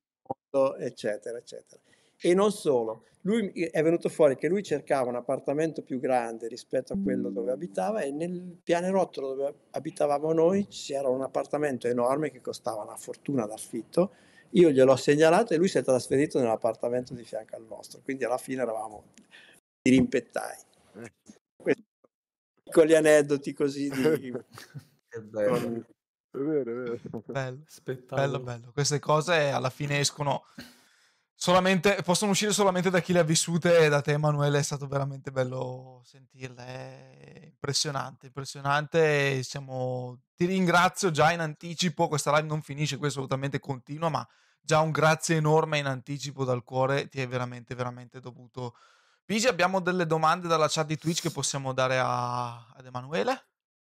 mondo, eccetera, eccetera. E non solo, lui è venuto fuori che lui cercava un appartamento più grande rispetto a quello mm. dove abitava e nel pianerottolo dove abitavamo noi c'era un appartamento enorme che costava una fortuna d'affitto io gliel'ho segnalato e lui si è trasferito nell'appartamento di fianco al nostro, quindi alla fine eravamo ti rimpettai. Eh. piccoli aneddoti così di... Che [LAUGHS] bello. È vero, è vero. Bello, bello, bello. Queste cose alla fine escono solamente, possono uscire solamente da chi le ha vissute e da te Emanuele è stato veramente bello sentirle, è impressionante, impressionante. Siamo... Ti ringrazio già in anticipo, questa live non finisce, qui assolutamente continua, ma già un grazie enorme in anticipo dal cuore, ti è veramente, veramente dovuto Pigi, abbiamo delle domande dalla chat di Twitch che possiamo dare a... ad Emanuele?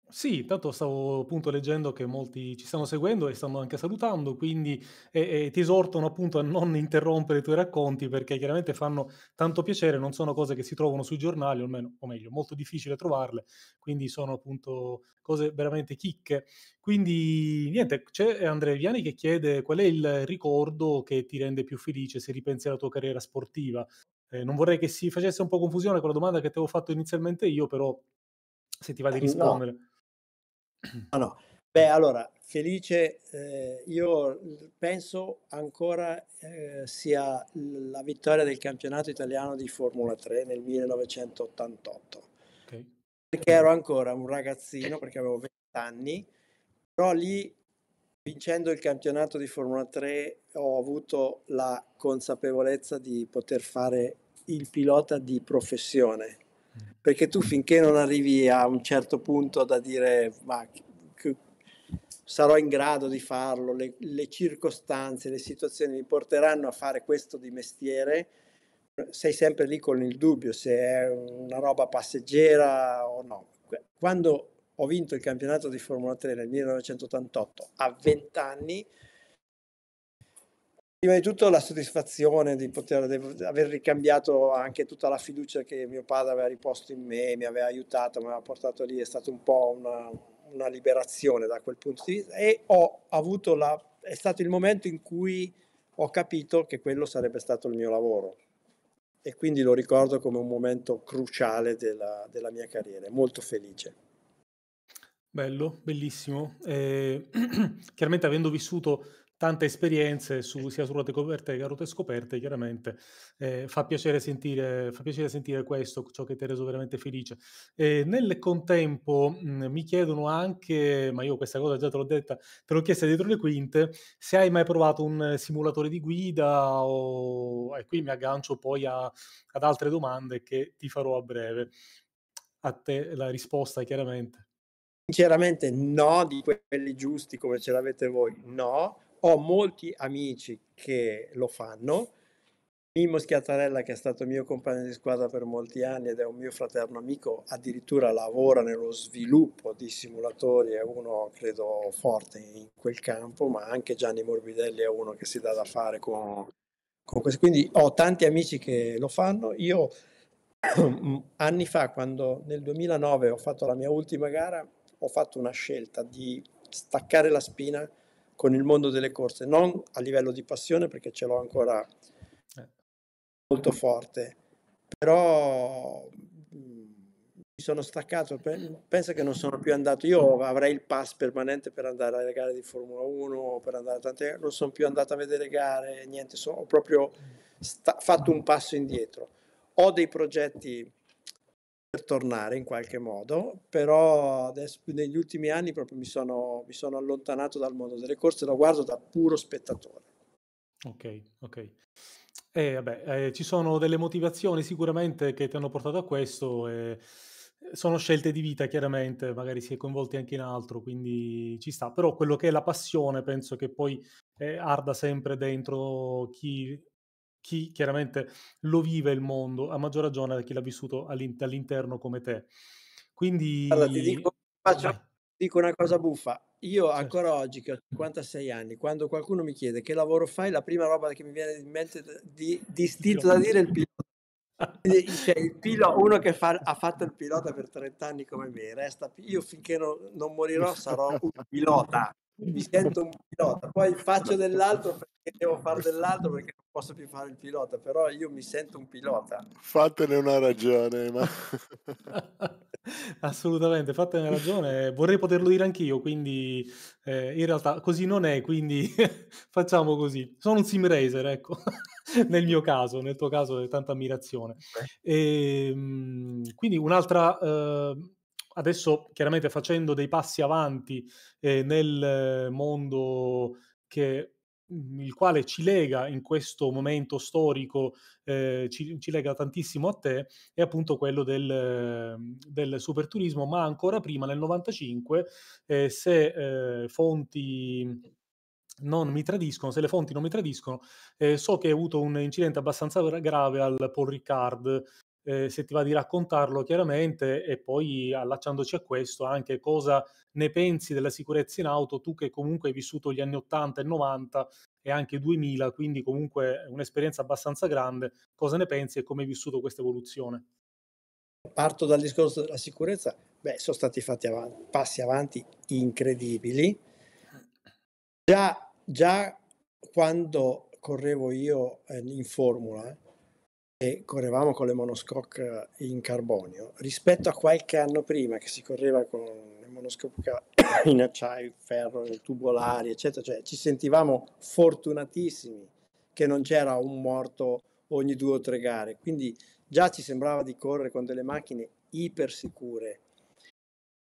Sì, intanto stavo appunto leggendo che molti ci stanno seguendo e stanno anche salutando, quindi eh, eh, ti esortano appunto a non interrompere i tuoi racconti perché chiaramente fanno tanto piacere, non sono cose che si trovano sui giornali, o, meno, o meglio, molto difficile trovarle, quindi sono appunto cose veramente chicche. Quindi niente, c'è Andrea Viani che chiede qual è il ricordo che ti rende più felice se ripensi alla tua carriera sportiva. Eh, non vorrei che si facesse un po' confusione con la domanda che ti avevo fatto inizialmente io, però se ti va di eh, rispondere. No, [CLEARS THROAT] ah, no. Beh, allora, Felice, eh, io penso ancora eh, sia la vittoria del campionato italiano di Formula 3 nel 1988. Okay. Perché ero ancora un ragazzino, perché avevo 20 anni, però lì vincendo il campionato di Formula 3 ho avuto la consapevolezza di poter fare il pilota di professione, mm. perché tu finché non arrivi a un certo punto da dire ma sarò in grado di farlo, le, le circostanze, le situazioni mi porteranno a fare questo di mestiere, sei sempre lì con il dubbio se è una roba passeggera o no. Quando ho vinto il campionato di Formula 3 nel 1988, a 20 anni, prima di tutto la soddisfazione di poter aver ricambiato anche tutta la fiducia che mio padre aveva riposto in me, mi aveva aiutato, mi aveva portato lì, è stata un po' una, una, liberazione da quel punto di vista e ho avuto la, è stato il momento in cui ho capito che quello sarebbe stato il mio lavoro e quindi lo ricordo come un momento cruciale della, della mia carriera, molto felice. Bello, bellissimo. Eh, [CLEARS THROAT] chiaramente avendo vissuto tante esperienze su, sia su ruote coperte che ruote scoperte, chiaramente eh, fa, piacere sentire, fa, piacere sentire, questo, ciò che ti ha reso veramente felice. Eh, nel contempo mh, mm, mi chiedono anche, ma io questa cosa già te l'ho detta, te l'ho chiesta dietro le quinte, se hai mai provato un simulatore di guida o... e qui mi aggancio poi a, ad altre domande che ti farò a breve. A te la risposta chiaramente. Chiaramente no, di quelli giusti come ce l'avete voi, no. Ho molti amici che lo fanno. Mimmo Schiattarella, che è stato mio compagno di squadra per molti anni ed è un mio fraterno amico, addirittura lavora nello sviluppo di simulatori, è uno credo forte in quel campo, ma anche Gianni Morbidelli è uno che si dà da fare con, con questo. Quindi ho tanti amici che lo fanno. Io [CLEARS THROAT] anni fa, quando nel 2009 ho fatto la mia ultima gara, ho fatto una scelta di staccare la spina con il mondo delle corse, non a livello di passione perché ce l'ho ancora eh. molto forte, però mm, mi sono staccato, penso che non sono più andato, io avrei il pass permanente per andare alle gare di Formula 1, per andare a tante, non sono più andato a vedere gare, niente, sono, ho proprio sta, fatto un passo indietro. Ho dei progetti tornare in qualche modo, però adesso, negli ultimi anni proprio mi sono, mi sono allontanato dal mondo delle corse, lo guardo da puro spettatore. Ok, ok. Eh, vabbè, eh, ci sono delle motivazioni sicuramente che ti hanno portato a questo, eh, sono scelte di vita chiaramente, magari si è coinvolti anche in altro, quindi ci sta, però quello che è la passione penso che poi eh, arda sempre dentro chi chi chiaramente lo vive il mondo, a maggior ragione da chi l'ha vissuto all'interno come te. Quindi... Allora, ti dico, faccio, dico una cosa buffa. Io ancora oggi, che ho 56 mm. anni, quando qualcuno mi chiede che lavoro fai, la prima roba che mi viene in mente di, distinto da dire è il pilota. Cioè, il pilota, [LAUGHS] uno che fa, ha fatto il pilota per 30 anni come me, resta, io finché non, non morirò sarò un pilota mi sento un pilota, poi faccio dell'altro perché devo fare dell'altro perché non posso più fare il pilota, però io mi sento un pilota. Fatene una ragione, ma... [LAUGHS] Assolutamente, fatene una ragione, vorrei poterlo dire anch'io, quindi eh, in realtà così non è, quindi [LAUGHS] facciamo così. Sono un sim racer, ecco, [LAUGHS] nel mio caso, nel tuo caso è tanta ammirazione. E, ehm, quindi un'altra... Eh, adesso chiaramente facendo dei passi avanti eh, nel mondo che mm, il quale ci lega in questo momento storico, eh, ci, ci, lega tantissimo a te, è appunto quello del, del superturismo, ma ancora prima, nel 95, eh, se eh, fonti non mi tradiscono, se le fonti non mi tradiscono, eh, so che hai avuto un incidente abbastanza grave al Paul Ricard eh, se ti va di raccontarlo chiaramente e poi allacciandoci a questo anche cosa ne pensi della sicurezza in auto, tu che comunque hai vissuto gli anni 80 e 90 e anche 2000, quindi comunque un'esperienza abbastanza grande, cosa ne pensi e come hai vissuto questa evoluzione? Parto dal discorso della sicurezza, beh sono stati fatti avanti, passi avanti incredibili, già, già quando correvo io eh, in formula, e correvamo con le monoscocca eh, in carbonio, rispetto a qualche anno prima che si correva con le monoscocca eh, [COUGHS] in acciaio, ferro, tubolari, eccetera, cioè ci sentivamo fortunatissimi che non c'era un morto ogni due o tre gare, quindi già ci sembrava di correre con delle macchine ipersicure.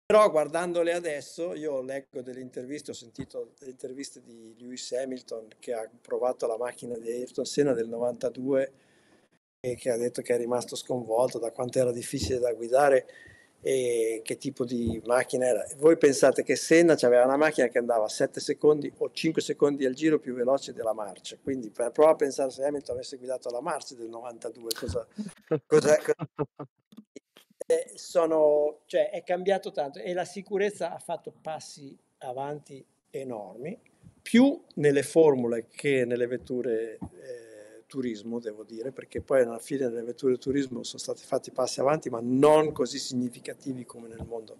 Però guardandole adesso, io leggo delle interviste, ho sentito delle interviste di Lewis Hamilton che ha provato la macchina di Ayrton Senna del 92 che ha detto che è rimasto sconvolto da quanto era difficile da guidare e che tipo di macchina era. Voi pensate che Senna aveva una macchina che andava 7 secondi o 5 secondi al giro più veloce della marcia, quindi per, prova a pensare se Hamilton avesse guidato la marcia del 92, cosa, cosa, cosa [LAUGHS] eh, sono, cioè, è cambiato tanto e la sicurezza ha fatto passi avanti enormi, più nelle formule che nelle vetture. Eh, turismo, devo dire, perché poi alla fine nelle vetture del turismo sono stati fatti passi avanti, ma non così significativi come nel mondo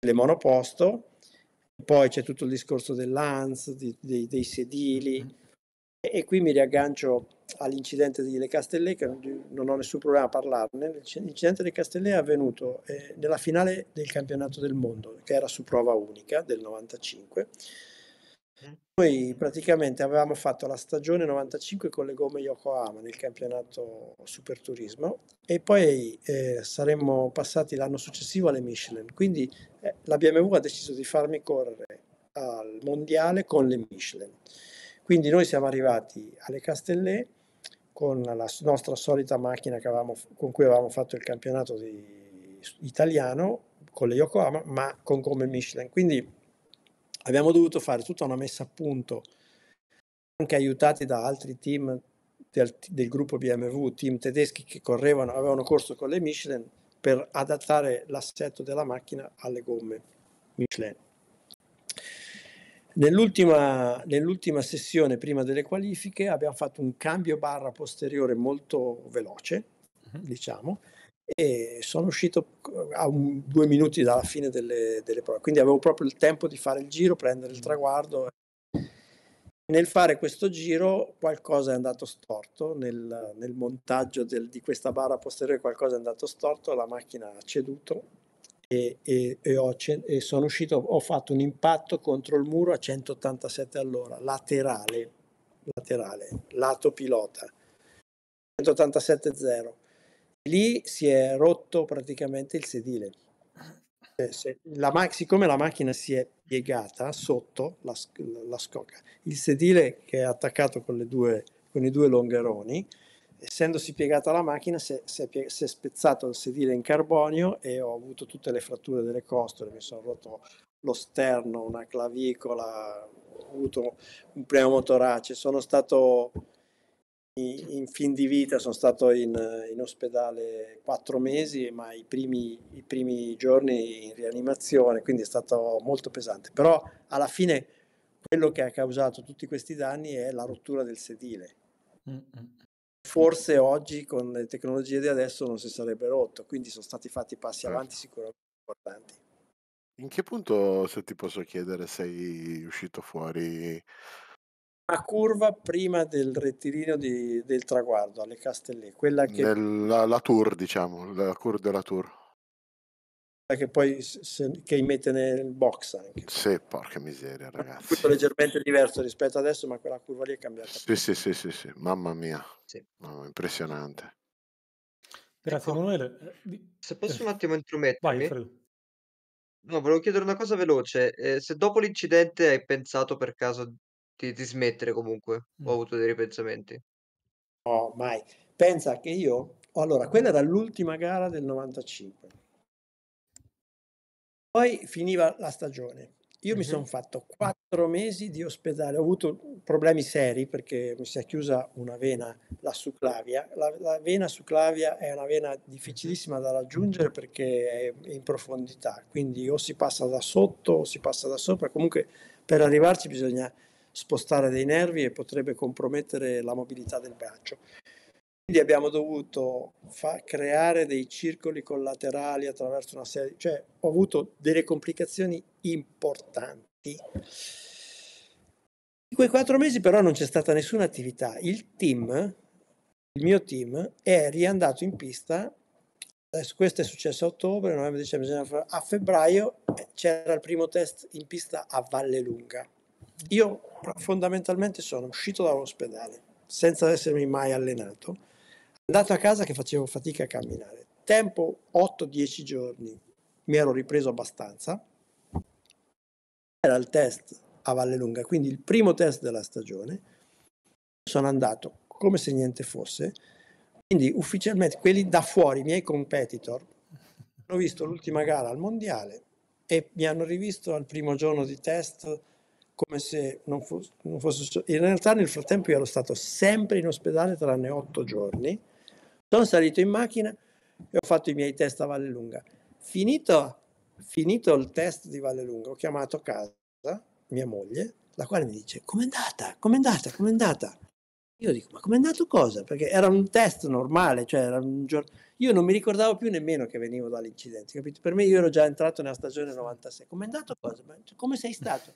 delle monoposto. Poi c'è tutto il discorso dell'ANS, di, di, dei sedili. Mm-hmm. E qui mi riaggancio all'incidente delle Castellé, che non ho nessun problema a parlarne. L'incidente delle Castellé è avvenuto eh, nella finale del campionato del mondo, che era su prova unica del 95 noi praticamente avevamo fatto la stagione 95 con le gomme Yokohama nel campionato Super Turismo e poi eh, saremmo passati l'anno successivo alle Michelin, quindi eh, la BMW ha deciso di farmi correre al mondiale con le Michelin. Quindi noi siamo arrivati alle Castellet con la nostra solita macchina avevamo, con cui avevamo fatto il campionato di, italiano con le Yokohama, ma con gomme Michelin. Quindi abbiamo dovuto fare tutta una messa a punto, anche aiutati da altri team del, del gruppo BMW, team tedeschi che correvano, avevano corso con le Michelin per adattare l'assetto della macchina alle gomme Michelin. Nell'ultima, nell'ultima, sessione, prima delle qualifiche, abbiamo fatto un cambio barra posteriore molto veloce, uh-huh. diciamo, e sono uscito a un, due minuti dalla fine delle, delle, prove, quindi avevo proprio il tempo di fare il giro, prendere il mm. traguardo. Nel fare questo giro qualcosa è andato storto, nel, nel montaggio del, di questa barra posteriore qualcosa è andato storto, la macchina ha ceduto e, e, e, ho, e sono uscito, ho fatto un impatto contro il muro a 187 all'ora, laterale, laterale lato pilota, 187-0 Lì si è rotto praticamente il sedile. Cioè, la siccome la macchina si è piegata sotto la, la scocca, il sedile che è attaccato con, due, con i due longheroni, essendosi piegata la macchina, si è, si, è si è, spezzato il sedile in carbonio e ho avuto tutte le fratture delle costole, mi sono rotto lo sterno, una clavicola, ho avuto un pneumotorace, sono stato in fin di vita sono stato in, in ospedale quattro mesi, ma i primi, i primi, giorni in rianimazione, quindi è stato molto pesante. Però alla fine quello che ha causato tutti questi danni è la rottura del sedile. Mm, mm. Forse oggi con le tecnologie di adesso non si sarebbe rotto, quindi sono stati fatti passi certo. avanti sicuramente importanti. In che punto, se ti posso chiedere, sei uscito fuori curva prima del rettilineo di, del traguardo alle Castellè, quella che la, la, tour, diciamo, la curva della tour. Che poi se, che mette nel box anche. Sì, porca miseria, ragazzi. Tutto leggermente diverso rispetto ad adesso, ma quella curva lì è cambiata. Sì, sì, sì, sì, sì. mamma mia. Sì. Oh, impressionante. Grazie, ecco. Emanuele. Eh, se posso eh. un attimo intromettermi. Vai, No, volevo chiedere una cosa veloce. Eh, se dopo l'incidente hai pensato per caso di, di smettere comunque. Mm. Ho avuto dei ripensamenti. No, mai. Pensa che io... Allora, quella era l'ultima gara del 95. Poi finiva la stagione. Io mm-hmm. mi sono fatto quattro mesi di ospedale, ho avuto problemi seri perché mi si è chiusa una vena, la suclavia. La, la vena suclavia è una vena difficilissima da raggiungere perché è in profondità, quindi o si passa da sotto o si passa da sopra, comunque per arrivarci bisogna spostare dei nervi e potrebbe compromettere la mobilità del braccio. Quindi abbiamo dovuto fa- creare dei circoli collaterali attraverso una serie, cioè ho avuto delle complicazioni importanti. In quei quattro mesi però non c'è stata nessuna attività. Il team, il mio team, è riandato in pista. Adesso questo è successo a ottobre, novembre, dicembre, a febbraio eh, c'era il primo test in pista a Vallelunga io fondamentalmente sono uscito dall'ospedale senza essermi mai allenato, andato a casa che facevo fatica a camminare. Tempo 8-10 giorni, mi ero ripreso abbastanza. Era il test a Vallelunga, quindi il primo test della stagione. Sono andato come se niente fosse. Quindi ufficialmente quelli da fuori, i miei competitor, hanno visto l'ultima gara al mondiale e mi hanno rivisto al primo giorno di test come se non fosse, non fosse In realtà nel frattempo io ero stato sempre in ospedale tranne otto giorni, sono salito in macchina e ho fatto i miei test a Vallelunga Finito, finito il test di Vallelunga ho chiamato a casa mia moglie, la quale mi dice com'è andata, com'è andata, com'è andata. Io dico, ma com'è andato cosa? Perché era un test normale, cioè era un giorno... Io non mi ricordavo più nemmeno che venivo dall'incidente, capito? Per me io ero già entrato nella stagione 96. Com'è andato cosa? Cioè, come sei stato?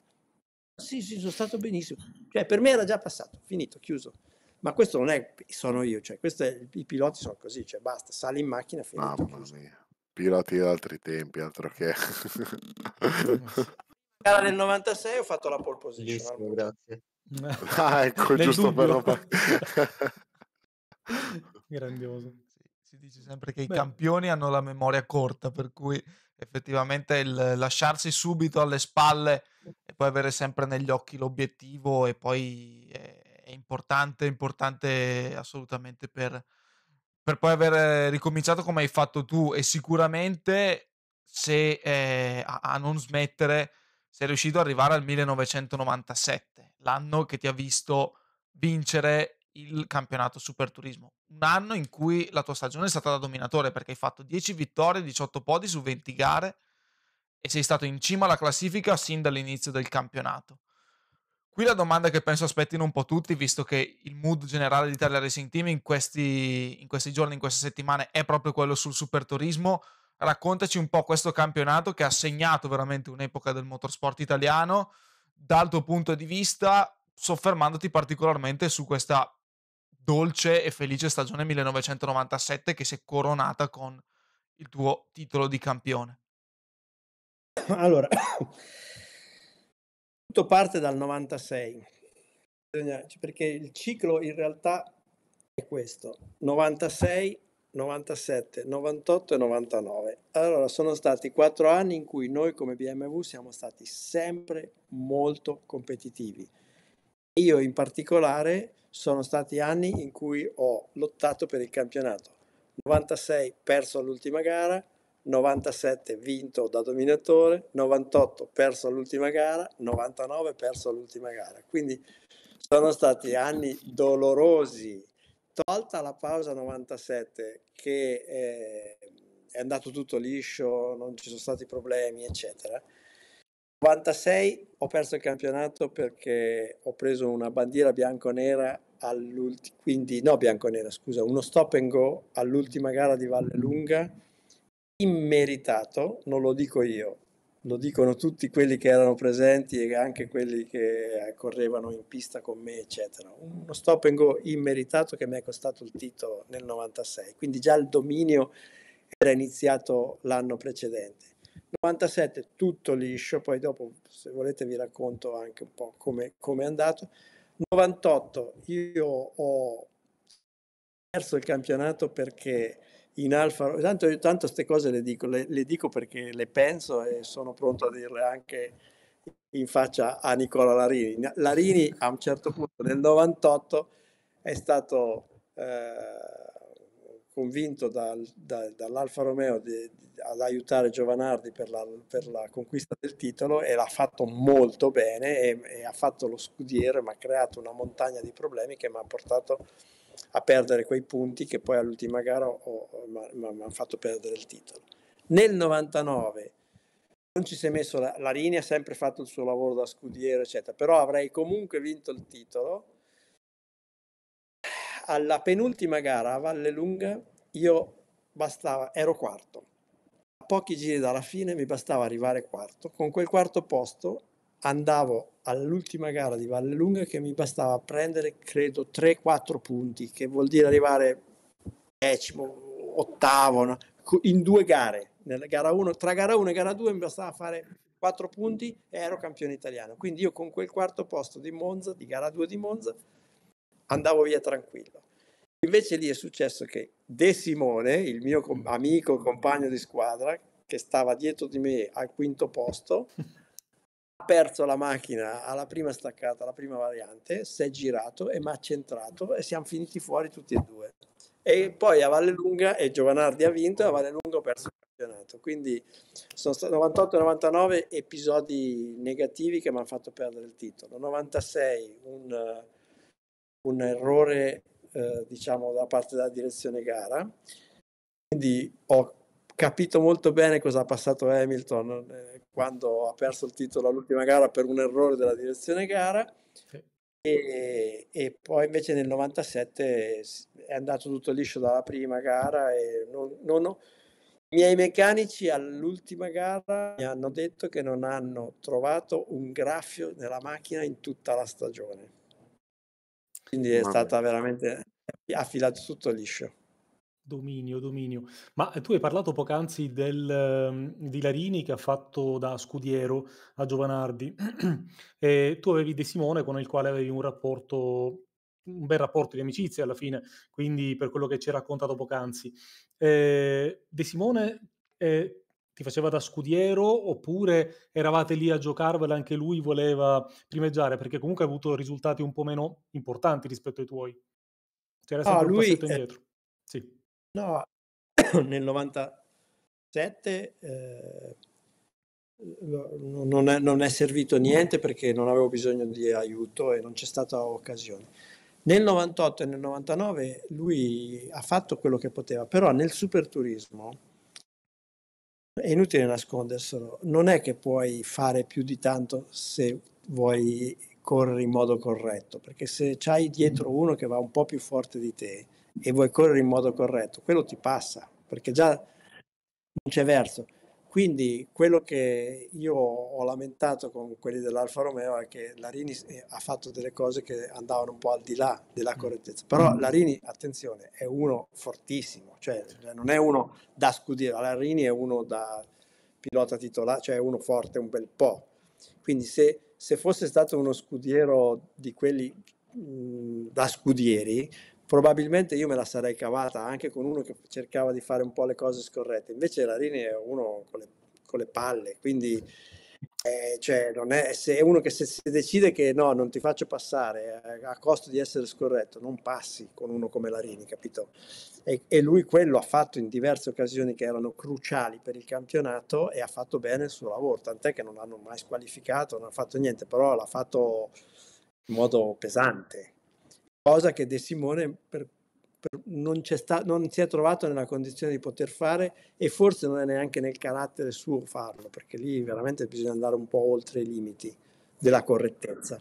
Sì, sì, sono stato benissimo. Cioè, per me era già passato, finito, chiuso. Ma questo non è, sono io, cioè, è, i piloti sono così, cioè, basta, sali in macchina, finito. Mamma mia, piloti di altri tempi, altro che... Cara [LAUGHS] nel 96 ho fatto la pole position. Allora. Grazie. [LAUGHS] Ah, ecco, Nel giusto dubbio. per la... Grandioso. Sì, si dice sempre che Beh. i campioni hanno la memoria corta, per cui effettivamente il lasciarsi subito alle spalle e poi avere sempre negli occhi l'obiettivo e poi è, eh, è importante, importante assolutamente per, per, poi aver ricominciato come hai fatto tu e sicuramente se eh, a, a non smettere sei riuscito ad arrivare al 1997, l'anno che ti ha visto vincere il campionato Super Turismo, un anno in cui la tua stagione è stata da dominatore perché hai fatto 10 vittorie, 18 podi su 20 gare e sei stato in cima alla classifica sin dall'inizio del campionato. Qui la domanda che penso aspettino un po' tutti, visto che il mood generale di Italia Racing Team in questi, in questi giorni, in queste settimane, è proprio quello sul Super Turismo. Raccontaci un po' questo campionato che ha segnato veramente un'epoca del motorsport italiano, dal tuo punto di vista, soffermandoti particolarmente su questa dolce e felice stagione 1997 che si è coronata con il tuo titolo di campione? [COUGHS] Allora, [COUGHS] tutto parte dal 96, perché il ciclo in realtà è questo, 96, 97, 98 e 99. Allora, sono stati quattro anni in cui noi come BMW siamo stati sempre molto competitivi. Io in particolare sono stati anni in cui ho lottato per il campionato. 96 perso all'ultima gara, 97 vinto da dominatore, 98 perso all'ultima gara, 99 perso all'ultima gara. Quindi sono stati anni dolorosi. Tolta la pausa 97 che eh, è andato tutto liscio, non ci sono stati problemi, eccetera. 96 ho perso il campionato perché ho preso una bandiera bianco-nera quindi no bianconera, scusa, uno stop and go all'ultima gara di Valle Lunga immeritato, non lo dico io, lo dicono tutti quelli che erano presenti e anche quelli che eh, correvano in pista con me, eccetera. Uno stop and go immeritato che mi è costato il titolo nel 96, quindi già il dominio era iniziato l'anno precedente. 97 tutto liscio, poi dopo se volete vi racconto anche un po' come è andato. 98 io ho perso il campionato perché in Alfa Romeo, tanto, tanto queste cose le dico, le, le dico perché le penso e sono pronto a dirle anche in faccia a Nicola Larini. Larini a un certo punto nel 98 è stato... Eh, convinto dal, da, dall'Alfa Romeo di, di, ad aiutare Giovanardi per la, per la, conquista del titolo e l'ha fatto molto bene e, e ha fatto lo scudiero ma ha creato una montagna di problemi che mi ha portato a perdere quei punti che poi all'ultima gara mi hanno fatto perdere il titolo. Nel 99 non ci si è messo la, la linea, ha sempre fatto il suo lavoro da scudiero eccetera, però avrei comunque vinto il titolo alla penultima gara a Valle Lunga io bastava, ero quarto. A pochi giri dalla fine mi bastava arrivare quarto. Con quel quarto posto andavo all'ultima gara di Valle Lunga che mi bastava prendere, credo, 3-4 punti, che vuol dire arrivare decimo, ottavo, no? in due gare. Nella gara 1, tra gara 1 e gara 2 mi bastava fare 4 punti e ero campione italiano. Quindi io con quel quarto posto di Monza, di gara 2 di Monza, andavo via tranquillo. Invece lì è successo che De Simone, il mio com- amico, compagno di squadra, che stava dietro di me al quinto posto, ha perso la macchina alla prima staccata, alla prima variante, si è girato e mi ha centrato e siamo finiti fuori tutti e due. E poi a Vallelunga, e Giovanardi ha vinto e a Vallelunga ho perso il campionato. Quindi sono stati 98-99 episodi negativi che mi hanno fatto perdere il titolo. 96 un un errore eh, diciamo da parte della direzione gara quindi ho capito molto bene cosa ha passato Hamilton eh, quando ha perso il titolo all'ultima gara per un errore della direzione gara sì. e, e, poi invece nel 97 è andato tutto liscio dalla prima gara e non, non ho, i miei meccanici all'ultima gara mi hanno detto che non hanno trovato un graffio nella macchina in tutta la stagione quindi è Vabbè. stata veramente eh, affilato tutto liscio. Dominio, dominio. Ma eh, tu hai parlato poc'anzi del, di ehm, Larini che ha fatto da scudiero a Giovanardi. [CLEARS THROAT] e tu avevi De Simone con il quale avevi un rapporto, un bel rapporto di amicizia alla fine, quindi per quello che ci hai raccontato poc'anzi. Eh, De Simone eh, ti faceva da scudiero oppure eravate lì a giocarvela anche lui voleva primeggiare perché comunque ha avuto risultati un po' meno importanti rispetto ai tuoi c'era sempre ah, lui, un passetto eh, indietro eh, sì. no [CLEARS THROAT] nel 97 eh, non, è, non è servito niente perché non avevo bisogno di aiuto e non c'è stata occasione nel 98 e nel 99 lui ha fatto quello che poteva però nel super turismo è inutile nasconderselo, non è che puoi fare più di tanto se vuoi correre in modo corretto, perché se c'hai dietro uno che va un po' più forte di te e vuoi correre in modo corretto, quello ti passa, perché già non c'è verso. Quindi quello che io ho lamentato con quelli dell'Alfa Romeo è che Larini eh, ha fatto delle cose che andavano un po' al di là della mm. correttezza. Però mm. Larini, attenzione, è uno fortissimo, cioè, cioè non è uno da scudiera, Larini è uno da pilota titolare, cioè uno forte un bel po'. Quindi se, se fosse stato uno scudiero di quelli mh, mm, da scudieri, probabilmente io me la sarei cavata anche con uno che cercava di fare un po' le cose scorrette. Invece Larini è uno con le, con le palle, quindi eh, cioè è, è, uno che se, se, decide che no, non ti faccio passare a, eh, a, costo di essere scorretto, non passi con uno come Larini, capito? E, e, lui quello ha fatto in diverse occasioni che erano cruciali per il campionato e ha fatto bene il suo lavoro, tant'è che non l'hanno mai squalificato, non ha fatto niente, però l'ha fatto in modo pesante, cosa che De Simone per, per, non, sta, non, si è trovato nella condizione di poter fare e forse non è neanche nel carattere suo farlo, perché lì veramente bisogna andare un po' oltre i limiti della correttezza.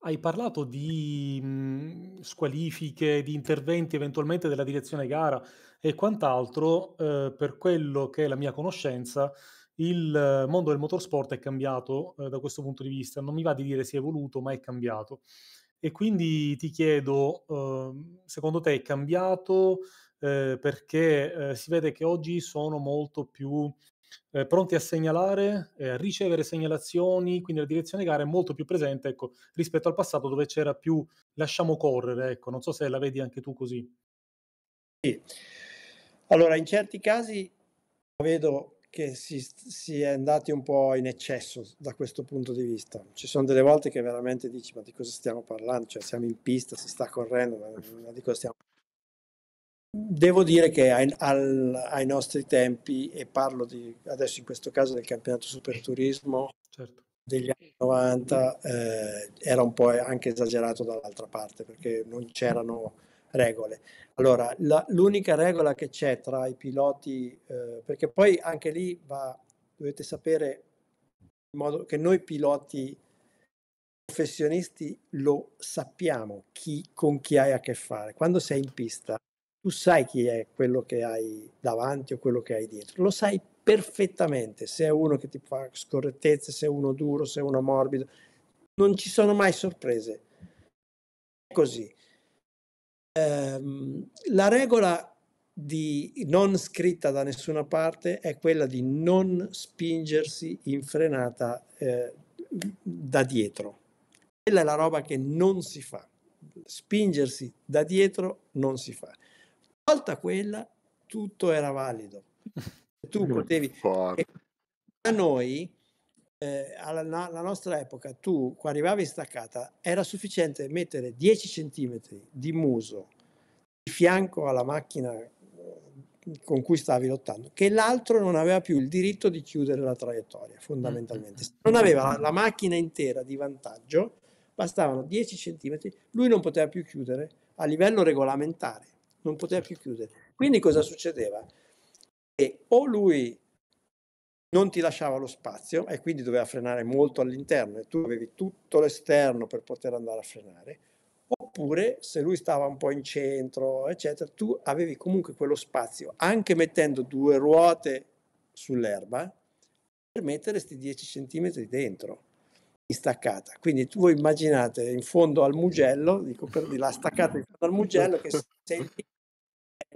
Hai parlato di mh, mm, squalifiche, di interventi eventualmente della direzione gara e quant'altro, eh, per quello che è la mia conoscenza, il mondo del motorsport è cambiato eh, da questo punto di vista. Non mi va di dire si è evoluto, ma è cambiato. E quindi ti chiedo, ehm, secondo te è cambiato eh, perché eh, si vede che oggi sono molto più eh, pronti a segnalare, a ricevere segnalazioni, quindi la direzione gara è molto più presente ecco, rispetto al passato dove c'era più lasciamo correre, ecco, non so se la vedi anche tu così. Sì. Allora, in certi casi vedo che si, si, è andati un po' in eccesso da questo punto di vista. Ci sono delle volte che veramente dici ma di cosa stiamo parlando? Cioè siamo in pista, si sta correndo, ma di cosa stiamo Devo dire che ai, al, ai nostri tempi, e parlo di, adesso in questo caso del campionato Superturismo certo. degli anni 90, eh, era un po' anche esagerato dall'altra parte perché non c'erano regole. Allora, la, l'unica regola che c'è tra i piloti, eh, perché poi anche lì va, dovete sapere in modo che noi piloti professionisti lo sappiamo chi, con chi hai a che fare. Quando sei in pista, tu sai chi è quello che hai davanti o quello che hai dietro, lo sai perfettamente se è uno che ti fa scorrettezze, se è uno duro, se è uno morbido, non ci sono mai sorprese. È così ehm, la regola di non scritta da nessuna parte è quella di non spingersi in frenata eh, da dietro. Quella è la roba che non si fa. Spingersi da dietro non si fa. Volta quella, tutto era valido. [LAUGHS] Tu potevi... A noi eh, alla, alla, nostra epoca tu quando arrivavi in staccata, era sufficiente mettere 10 cm di muso di fianco alla macchina eh, con cui stavi lottando, che l'altro non aveva più il diritto di chiudere la traiettoria, mm, mm, fondamentalmente. Se mm. non aveva la, la macchina intera di vantaggio, bastavano 10 cm, lui non poteva più chiudere a livello regolamentare, non poteva certo. più chiudere. Quindi cosa succedeva? Che o lui non ti lasciava lo spazio e quindi doveva frenare molto all'interno e tu avevi tutto l'esterno per poter andare a frenare, oppure se lui stava un po' in centro, eccetera, tu avevi comunque quello spazio, anche mettendo due ruote sull'erba, per mettere questi 10 cm dentro in staccata. Quindi tu immaginate in fondo al Mugello, dico per di la staccata in fondo al Mugello, che [LAUGHS] senti,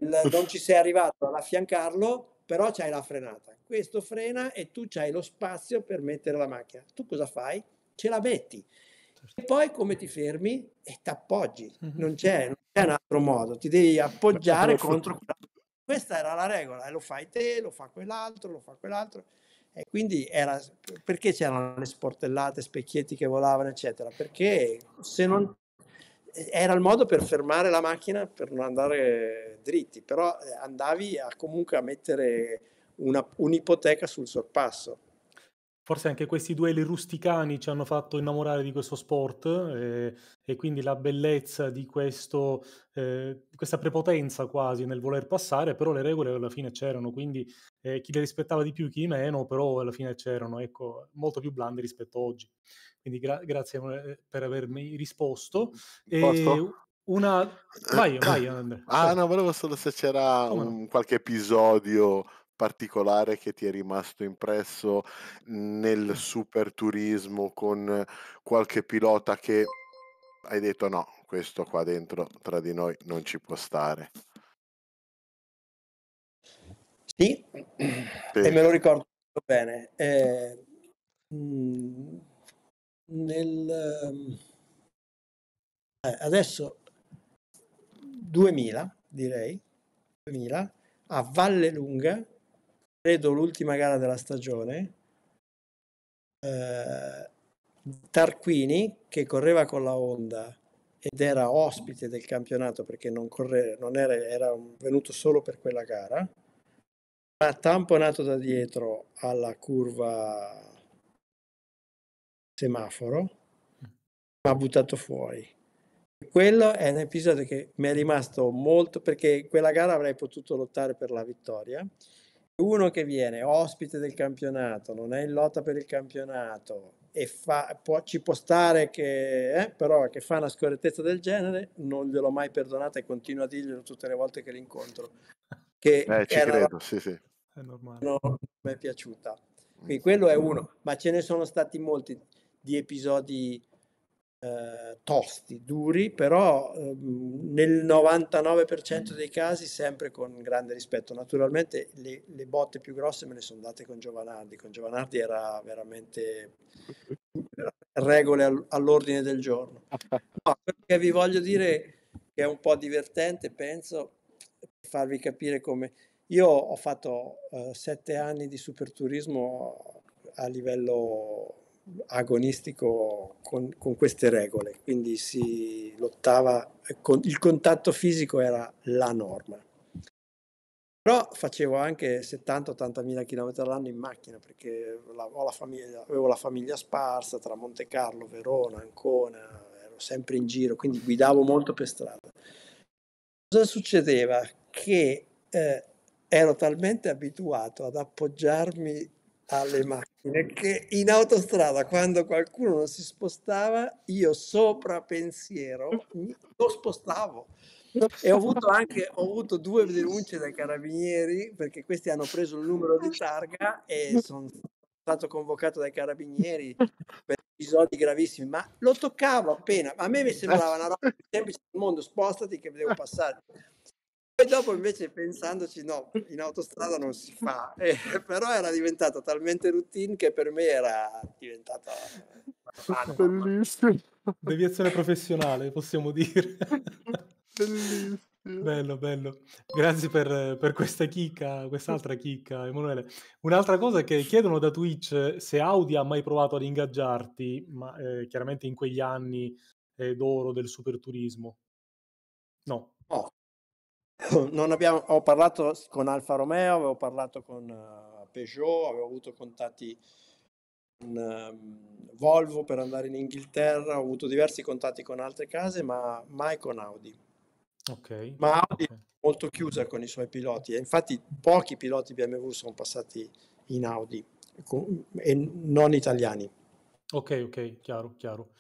non ci sei arrivato ad affiancarlo però c'hai la frenata. Questo frena e tu c'hai lo spazio per mettere la macchina. Tu cosa fai? Ce la metti. Certo. E poi come ti fermi? E ti appoggi. Mhm. Non c'è, non c'è un altro modo. Ti devi appoggiare [LAUGHS] contro quell'altro. Questa era la regola. E eh, lo fai te, lo fa quell'altro, lo fa quell'altro. E quindi era perché c'erano le sportellate, specchietti che volavano, eccetera? Perché se non era il modo per fermare la macchina per non andare dritti, però eh, andavi a comunque a mettere una, un'ipoteca sul sorpasso. Forse anche questi duelli rusticani ci hanno fatto innamorare di questo sport eh, e quindi la bellezza di questo, eh, questa prepotenza quasi nel voler passare, però le regole alla fine c'erano, quindi eh, chi le rispettava di più, chi di meno, però alla fine c'erano, ecco, molto più blande rispetto a oggi. Quindi gra- grazie eh, per avermi risposto. E Una... Vai, vai [CLEARS THROAT] Andrea. Ah certo. no, volevo solo se c'era un, qualche episodio particolare che ti è rimasto impresso nel super turismo con qualche pilota che hai detto no, questo qua dentro tra di noi non ci può stare. Sì, [CLEARS THROAT] sì. e me lo ricordo bene. Eh, mhmm, nel, eh, adesso 2000, direi, 2000, a Valle Lunga credo l'ultima gara della stagione, eh, Tarquini che correva con la Honda ed era ospite del campionato perché non, corre, non era, era venuto solo per quella gara, ha tamponato da dietro alla curva semaforo, ma buttato fuori. Quello è un episodio che mi è rimasto molto perché quella gara avrei potuto lottare per la vittoria uno che viene ospite del campionato, non è in lotta per il campionato e fa, può, ci può stare che, eh, però, che fa una scorrettezza del genere, non gliel'ho mai perdonata e continuo a dirglielo tutte le volte che l'incontro. Che eh, ci credo, sì, sì. È normale. non mi è piaciuta. Quindi quello è uno, ma ce ne sono stati molti di episodi eh, tosti, duri, però eh, nel 99% dei casi sempre con grande rispetto. Naturalmente le, le, botte più grosse me le sono date con Giovanardi, con Giovanardi era veramente regole all'ordine del giorno. No, [LAUGHS] quello che vi voglio dire che è un po' divertente, penso, per farvi capire come... Io ho fatto eh, sette anni di superturismo a livello agonistico con, con queste regole, quindi si lottava, con, il contatto fisico era la norma. Però facevo anche 70-80 mila chilometri all'anno in macchina perché la, la famiglia, avevo la famiglia sparsa tra Monte Carlo, Verona, Ancona, ero sempre in giro, quindi guidavo molto per strada. Cosa succedeva? Che eh, ero talmente abituato ad appoggiarmi alle macchine che in autostrada quando qualcuno non si spostava io sopra pensiero lo spostavo e ho avuto anche ho avuto due denunce dai carabinieri perché questi hanno preso il numero di targa e sono stato convocato dai carabinieri per episodi gravissimi ma lo toccavo appena a me mi sembrava una roba semplice del mondo spostati che devo passare poi dopo invece pensandoci no, in autostrada non si fa, eh, [LAUGHS] però era diventata talmente routine che per me era diventata... Ah, Bellissimo. Deviazione professionale, possiamo dire. Bellissimo. Bello, bello. Grazie per, per questa chicca, quest'altra chicca, Emanuele. Un'altra cosa che chiedono da Twitch se Audi ha mai provato ad ingaggiarti, ma eh, chiaramente in quegli anni eh, d'oro del superturismo. No. No, [COUGHS] non abbiamo, ho parlato con Alfa Romeo, avevo parlato con eh, Peugeot, avevo avuto contatti con ehm, Volvo per andare in Inghilterra, ho avuto diversi contatti con altre case, ma mai con Audi. Okay. Ma Audi okay. è molto chiusa con i suoi piloti e infatti pochi piloti BMW sono passati in Audi e non italiani. Ok, ok, chiaro, chiaro.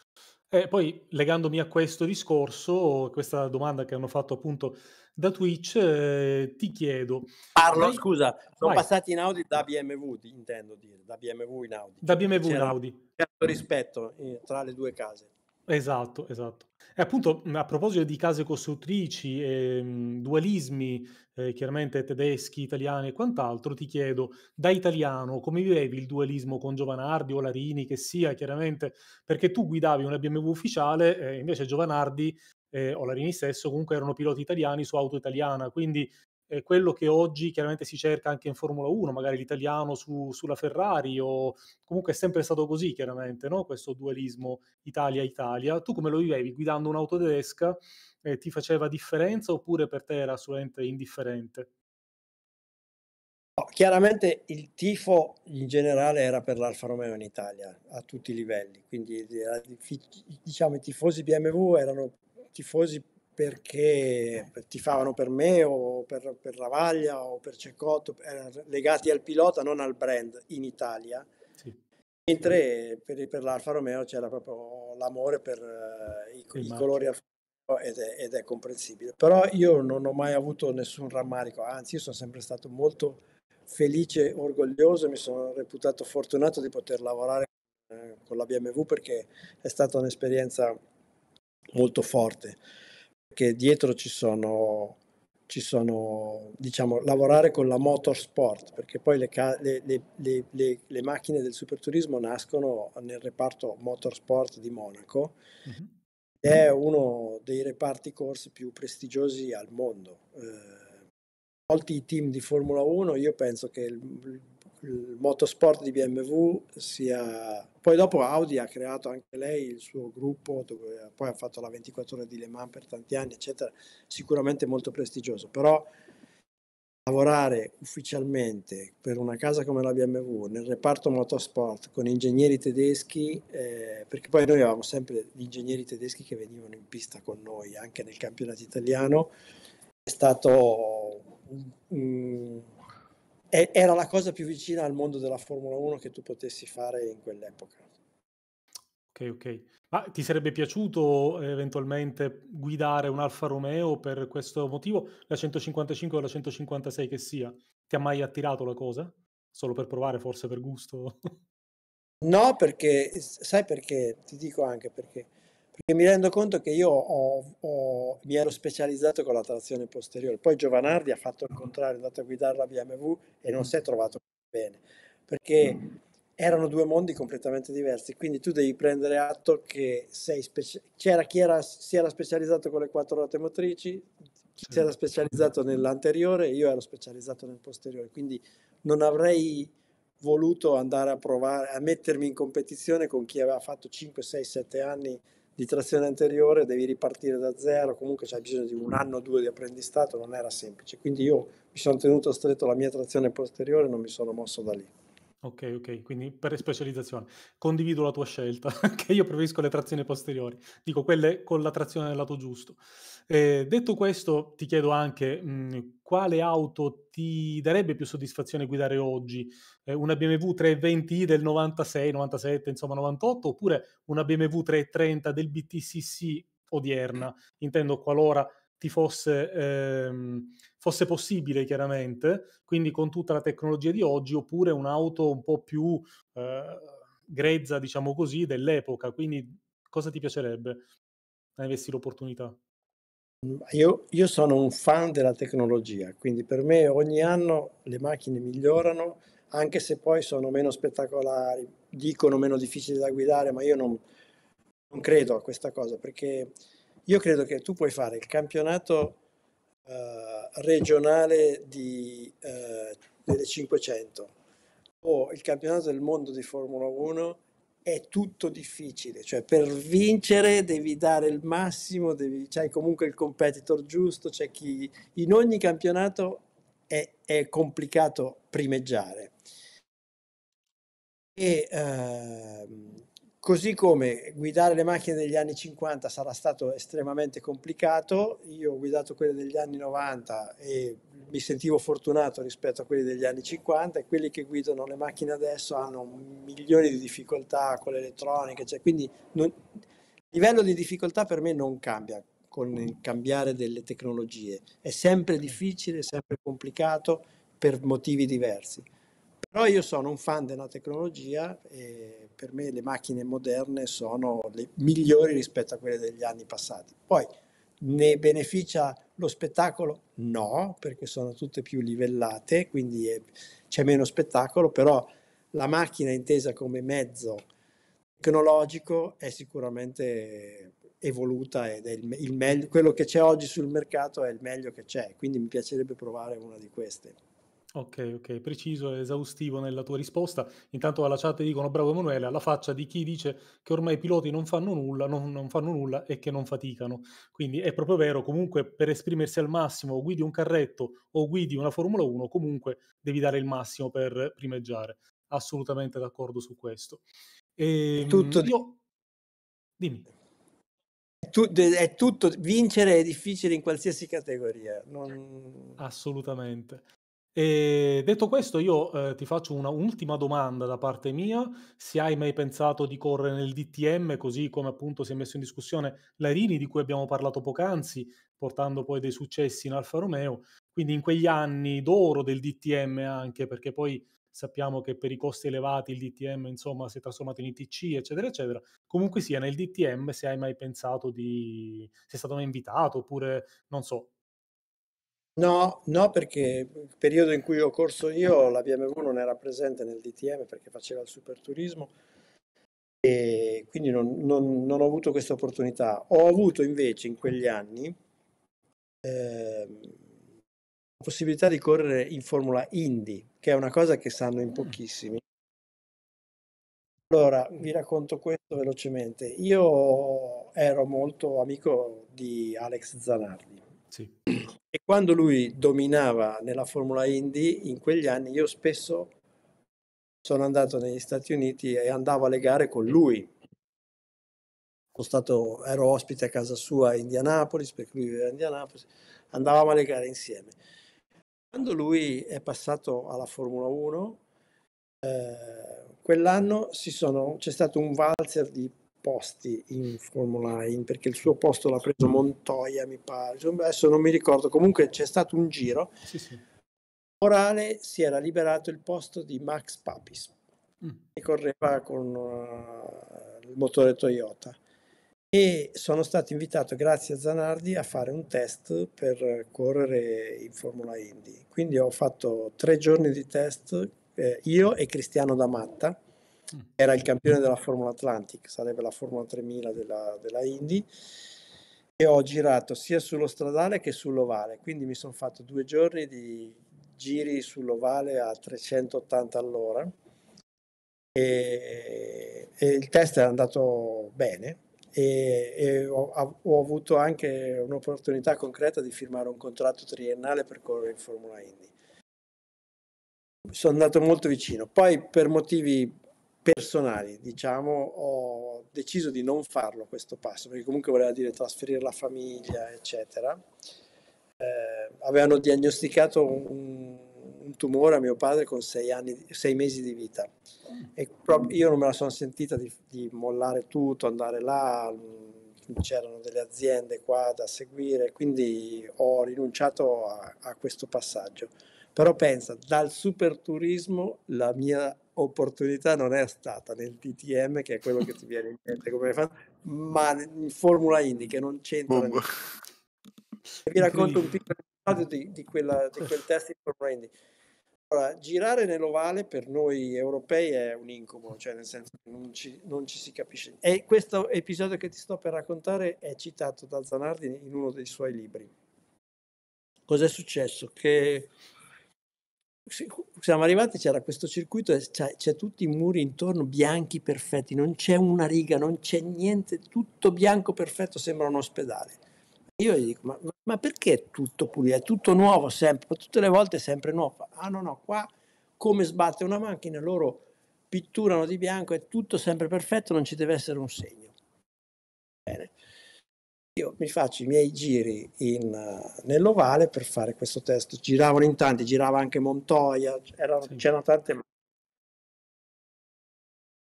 E poi legandomi a questo discorso, questa domanda che hanno fatto appunto da Twitch, eh, ti chiedo. Parlo, dai, scusa, sono vai. passati in Audi da BMW, intendo dire, da BMW in Audi. Da BMW in Audi. Certo rispetto eh, tra le due case. Esatto, esatto. E appunto a proposito di case costruttrici, ehm, dualismi eh, chiaramente tedeschi, italiani e quant'altro, ti chiedo da italiano come vivevi il dualismo con Giovanardi o Larini che sia chiaramente perché tu guidavi una BMW ufficiale, eh, invece Giovanardi eh, o Larini stesso comunque erano piloti italiani su auto italiana, quindi eh, quello che oggi chiaramente si cerca anche in Formula 1, magari l'italiano su, sulla Ferrari o comunque è sempre stato così chiaramente, no? questo dualismo Italia-Italia. Tu come lo vivevi? Guidando un'auto tedesca eh, ti faceva differenza oppure per te era assolutamente indifferente? Chiaramente il tifo in generale era per l'Alfa Romeo in Italia a tutti i livelli, quindi diciamo i tifosi BMW erano tifosi perché tifavano per me o per, per Ravaglia o per Cecotto, legati al pilota, non al brand in Italia. Sì. Mentre per, per l'Alfa Romeo c'era proprio l'amore per uh, i, i colori Alfa Romeo ed è, ed è, comprensibile. Però io non ho mai avuto nessun rammarico, anzi io sono sempre stato molto felice, orgoglioso, mi sono reputato fortunato di poter lavorare eh, con la BMW perché è stata un'esperienza molto forte, perché dietro ci sono, ci sono diciamo, lavorare con la motorsport, perché poi le, le, le, le, macchine del superturismo nascono nel reparto motorsport di Monaco. Mm-hmm. È uno dei reparti corsi più prestigiosi al mondo. Eh, molti team di Formula 1, io penso che il, il motorsport di BMW sia... Poi dopo Audi ha creato anche lei il suo gruppo, dove poi ha fatto la 24 ore di Le Mans per tanti anni, eccetera, sicuramente molto prestigioso, però lavorare ufficialmente per una casa come la BMW nel reparto motorsport con ingegneri tedeschi, eh, perché poi noi avevamo sempre gli ingegneri tedeschi che venivano in pista con noi anche nel campionato italiano, è stato un, un era la cosa più vicina al mondo della Formula 1 che tu potessi fare in quell'epoca. Ok, ok. Ma ti sarebbe piaciuto eh, eventualmente guidare un Alfa Romeo per questo motivo, la 155 o la 156 che sia? Ti ha mai attirato la cosa? Solo per provare, forse per gusto? No, perché, sai perché? Ti dico anche perché perché mi rendo conto che io ho, ho, mi ero specializzato con la trazione posteriore, poi Giovanardi ha fatto il contrario, è andato a guidare la BMW e non si è trovato bene, perché mm. erano due mondi completamente diversi, quindi tu devi prendere atto che c'era chi era, si era specializzato con le quattro ruote motrici, chi si era specializzato nell'anteriore, e io ero specializzato nel posteriore, quindi non avrei voluto andare a provare, a mettermi in competizione con chi aveva fatto 5, 6, 7 anni di trazione anteriore, devi ripartire da zero, comunque c'è bisogno di un anno o due di apprendistato, non era semplice. Quindi io mi sono tenuto stretto la mia trazione posteriore e non mi sono mosso da lì. Ok, ok, quindi per specializzazione. Condivido la tua scelta, [LAUGHS] che io preferisco le trazioni posteriori, dico quelle con la trazione del lato giusto. Eh, detto questo, ti chiedo anche mh, mm, quale auto ti darebbe più soddisfazione guidare oggi? Eh, una BMW 320i del 96, 97, insomma 98, oppure una BMW 330 del BTCC odierna? Intendo qualora ti fosse, ehm, fosse possibile chiaramente, quindi con tutta la tecnologia di oggi, oppure un'auto un po' più eh, grezza, diciamo così, dell'epoca. Quindi cosa ti piacerebbe se avessi l'opportunità? Io, io, sono un fan della tecnologia, quindi per me ogni anno le macchine migliorano, anche se poi sono meno spettacolari, dicono meno difficili da guidare, ma io non, non credo a questa cosa perché io credo che tu puoi fare il campionato eh, regionale di, eh, delle 500 o il campionato del mondo di Formula 1 è tutto difficile, cioè per vincere devi dare il massimo, devi, c'è comunque il competitor giusto, c'è chi in ogni campionato è, è complicato primeggiare. E ehm, Così come guidare le macchine degli anni 50 sarà stato estremamente complicato, io ho guidato quelle degli anni 90 e mi sentivo fortunato rispetto a quelli degli anni 50 e quelli che guidano le macchine adesso hanno milioni di difficoltà con l'elettronica, cioè, quindi non, il livello di difficoltà per me non cambia con il cambiare delle tecnologie, è sempre difficile, sempre complicato per motivi diversi. Però io sono un fan della tecnologia e per me le macchine moderne sono le migliori rispetto a quelle degli anni passati. Poi ne beneficia lo spettacolo? No, perché sono tutte più livellate, quindi è, c'è meno spettacolo, però la macchina intesa come mezzo tecnologico è sicuramente evoluta ed è il, il meglio, quello che c'è oggi sul mercato è il meglio che c'è, quindi mi piacerebbe provare una di queste. Ok, ok, preciso e esaustivo nella tua risposta. Intanto alla chat dicono bravo Emanuele, alla faccia di chi dice che ormai i piloti non fanno nulla, non, non fanno nulla e che non faticano. Quindi è proprio vero, comunque per esprimersi al massimo, o guidi un carretto o guidi una Formula 1, comunque devi dare il massimo per primeggiare. Assolutamente d'accordo su questo. E, ehm, tutto io... Dimmi. è tutto, vincere è difficile in qualsiasi categoria. Non... Assolutamente. E detto questo, io eh, ti faccio un'ultima domanda da parte mia. Se hai mai pensato di correre nel DTM, così come appunto si è messo in discussione l'Arini di cui abbiamo parlato poc'anzi, portando poi dei successi in Alfa Romeo, quindi in quegli anni d'oro del DTM anche, perché poi sappiamo che per i costi elevati il DTM insomma si è trasformato in ITC, eccetera, eccetera. Comunque sia, nel DTM se hai mai pensato di... sei stato mai invitato oppure, non so, No, no, perché il periodo in cui ho corso io la BMW non era presente nel DTM perché faceva il superturismo e quindi non, non- non ho avuto questa opportunità. Ho avuto invece in quegli anni ehm, la possibilità di correre in Formula Indy, che è una cosa che sanno in mm. pochissimi. Allora, vi racconto questo velocemente. Io ero molto amico di Alex Zanardi. Sì. [CLEARS THROAT] E quando lui dominava nella Formula Indy, in quegli anni io spesso sono andato negli Stati Uniti e andavo alle gare con lui. Stato, ero ospite a casa sua a Indianapolis, perché lui viveva a Indianapolis, andavamo alle gare insieme. Quando lui è passato alla Formula 1, eh, quell'anno sono, c'è stato un valzer di posti in Formula 1 perché il suo posto l'ha preso Montoya, mi pare. Cioè, adesso non mi ricordo, comunque c'è stato un giro. Sì, sì. Morale si era liberato il posto di Max Papis mm. che correva con uh, il motore Toyota e sono stato invitato grazie a Zanardi a fare un test per correre in Formula Indy. Quindi ho fatto tre giorni di test eh, io e Cristiano D'Amatta era il campione della Formula Atlantic, sarebbe la Formula 3000 della, della Indy, e ho girato sia sullo stradale che sull'ovale, quindi mi sono fatto due giorni di giri sull'ovale a 380 all'ora e, e il test è andato bene e, e ho, ho, avuto anche un'opportunità concreta di firmare un contratto triennale per correre in Formula Indy. Sono andato molto vicino, poi per motivi personali, diciamo, ho deciso di non farlo questo passo, perché comunque voleva dire trasferire la famiglia, eccetera. Eh, avevano diagnosticato un, un, tumore a mio padre con sei, anni, sei mesi di vita e proprio, io non me la sono sentita di, di mollare tutto, andare là, mm, c'erano delle aziende qua da seguire, quindi ho rinunciato a, a questo passaggio. Però pensa, dal super turismo la mia opportunità non è stata nel TTM, che è quello che ti viene in mente come fan, ma in Formula Indy, che non c'entra. Oh, vi racconto un piccolo episodio di, di, quella, di quel test di Formula Indy. Allora, girare nell'ovale per noi europei è un incubo, cioè nel senso che non ci, non ci, si capisce. E questo episodio che ti sto per raccontare è citato da Zanardi in uno dei suoi libri. Cos'è successo? Che siamo arrivati, c'era questo circuito, c'è, c'è tutti i muri intorno bianchi perfetti, non c'è una riga, non c'è niente, tutto bianco perfetto, sembra un ospedale. Io gli dico, ma, ma perché è tutto pulito? È tutto nuovo sempre, tutte le volte è sempre nuovo. Ah no, no, qua come sbatte una macchina, loro pitturano di bianco, è tutto sempre perfetto, non ci deve essere un segno. Bene. Io mi faccio i miei giri in, eh, nell'ovale per fare questo test. Giravano in tanti, girava anche Montoya, erano, sì. c'erano tante.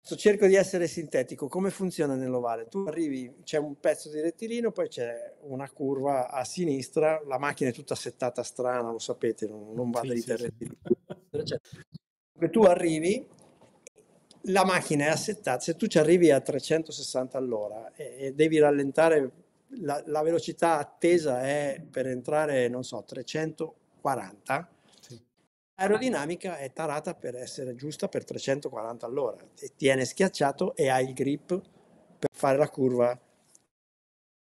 Cerco di essere sintetico. Come funziona nell'ovale? Tu arrivi, c'è un pezzo di rettilineo, poi c'è una curva a sinistra, la macchina è tutta settata strana, lo sapete, non, non va sì, dritta sì, sì. Cioè, tu arrivi la macchina è assettata, se tu ci arrivi a 360 all'ora e, e devi rallentare la, la, velocità attesa è per entrare, non so, 340, sì. aerodinamica è tarata per essere giusta per 340 all'ora, ti tiene schiacciato e hai il grip per fare la curva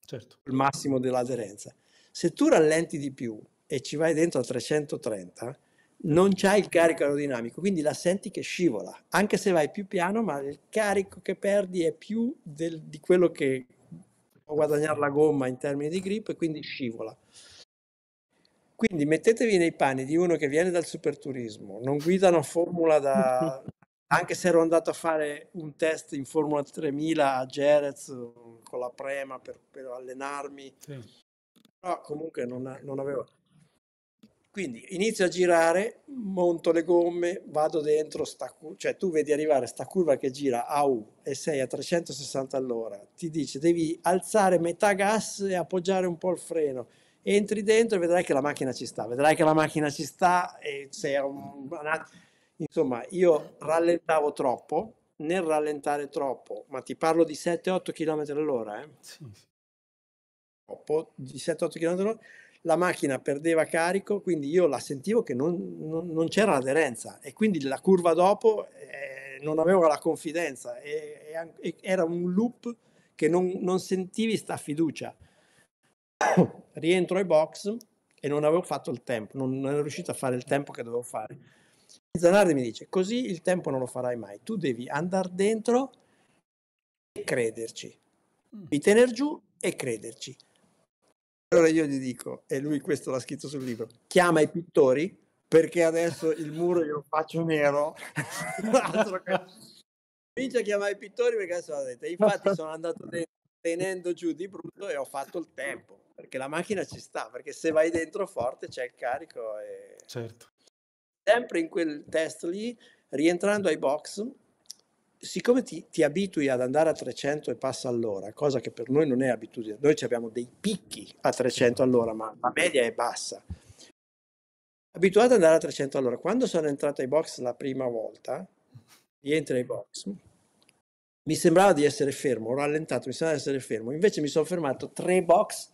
certo. il massimo dell'aderenza. Se tu rallenti di più e ci vai dentro a 330, non c'hai il carico aerodinamico, quindi la senti che scivola, anche se vai più piano, ma il carico che perdi è più del, di quello che guadagnare la gomma in termini di grip e quindi scivola. Quindi mettetevi nei panni di uno che viene dal superturismo, non guida una formula da... [LAUGHS] anche se ero andato a fare un test in Formula 3000 a Jerez eh, con la Prema per, per allenarmi, sì. No, comunque non, non avevo quindi inizio a girare, monto le gomme, vado dentro, sta, cioè tu vedi arrivare sta curva che gira a U e sei a 360 all'ora, ti dice devi alzare metà gas e appoggiare un po' il freno, entri dentro e vedrai che la macchina ci sta, vedrai che la macchina ci sta e sei un... Insomma, io rallentavo troppo, nel rallentare troppo, ma ti parlo di 7-8 km all'ora, eh? sì. Troppo, di 7-8 km all'ora, la macchina perdeva carico, quindi io la sentivo che non, non, non c'era l'aderenza e quindi la curva dopo eh, non avevo la confidenza e, e, era un loop che non, non sentivi sta fiducia. [COUGHS] Rientro ai box e non avevo fatto il tempo, non ero riuscito a fare il tempo che dovevo fare. Zanardi mi dice, così il tempo non lo farai mai, tu devi andare dentro e crederci, mm. di tener giù e crederci. Allora io gli dico, e lui questo l'ha scritto sul libro, chiama i pittori perché adesso il muro glielo faccio nero. [LAUGHS] Comincia a chiamare i pittori perché adesso l'ha Infatti sono andato dentro tenendo giù di brutto e ho fatto il tempo perché la macchina ci sta, perché se vai dentro forte c'è il carico. E... Certo. Sempre in quel test lì, rientrando ai box, siccome ti, ti, abitui ad andare a 300 e passa all'ora, cosa che per noi non è abitudine, noi abbiamo dei picchi a 300 all'ora, ma la media è bassa. Abituato ad andare a 300 all'ora, quando sono entrato ai box la prima volta, rientro ai box, mi sembrava di essere fermo, ho rallentato, mi sembrava di essere fermo, invece mi sono fermato tre box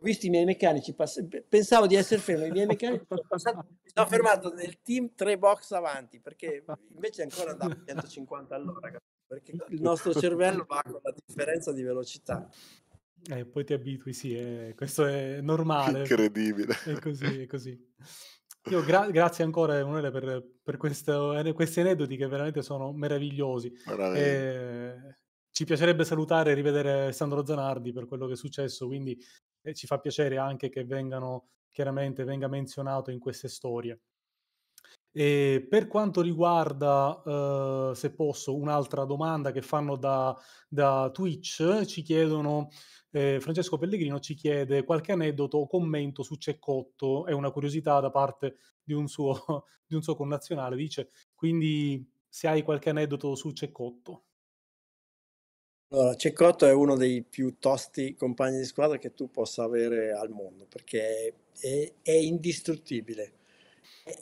visto i miei meccanici pass- pensavo di essere fermo i miei meccanici sono passati mi sono fermato nel team tre box avanti perché invece ancora andavo a 150 all'ora perché il nostro [LAUGHS] cervello va con la differenza di velocità eh, poi ti abitui sì eh, questo è normale incredibile è così è così io gra- grazie ancora Emanuele per, per questo, questi aneddoti che veramente sono meravigliosi e eh, ci piacerebbe salutare e rivedere Sandro Zanardi per quello che è successo, quindi e ci fa piacere anche che vengano chiaramente venga menzionato in queste storie. E per quanto riguarda, eh, se posso, un'altra domanda che fanno da, da Twitch, ci chiedono, eh, Francesco Pellegrino ci chiede qualche aneddoto o commento su Cecotto, è una curiosità da parte di un suo, [LAUGHS] di un suo connazionale, dice, quindi se hai qualche aneddoto su Cecotto. Allora, Cecotto è uno dei più tosti compagni di squadra che tu possa avere al mondo perché è, è indistruttibile.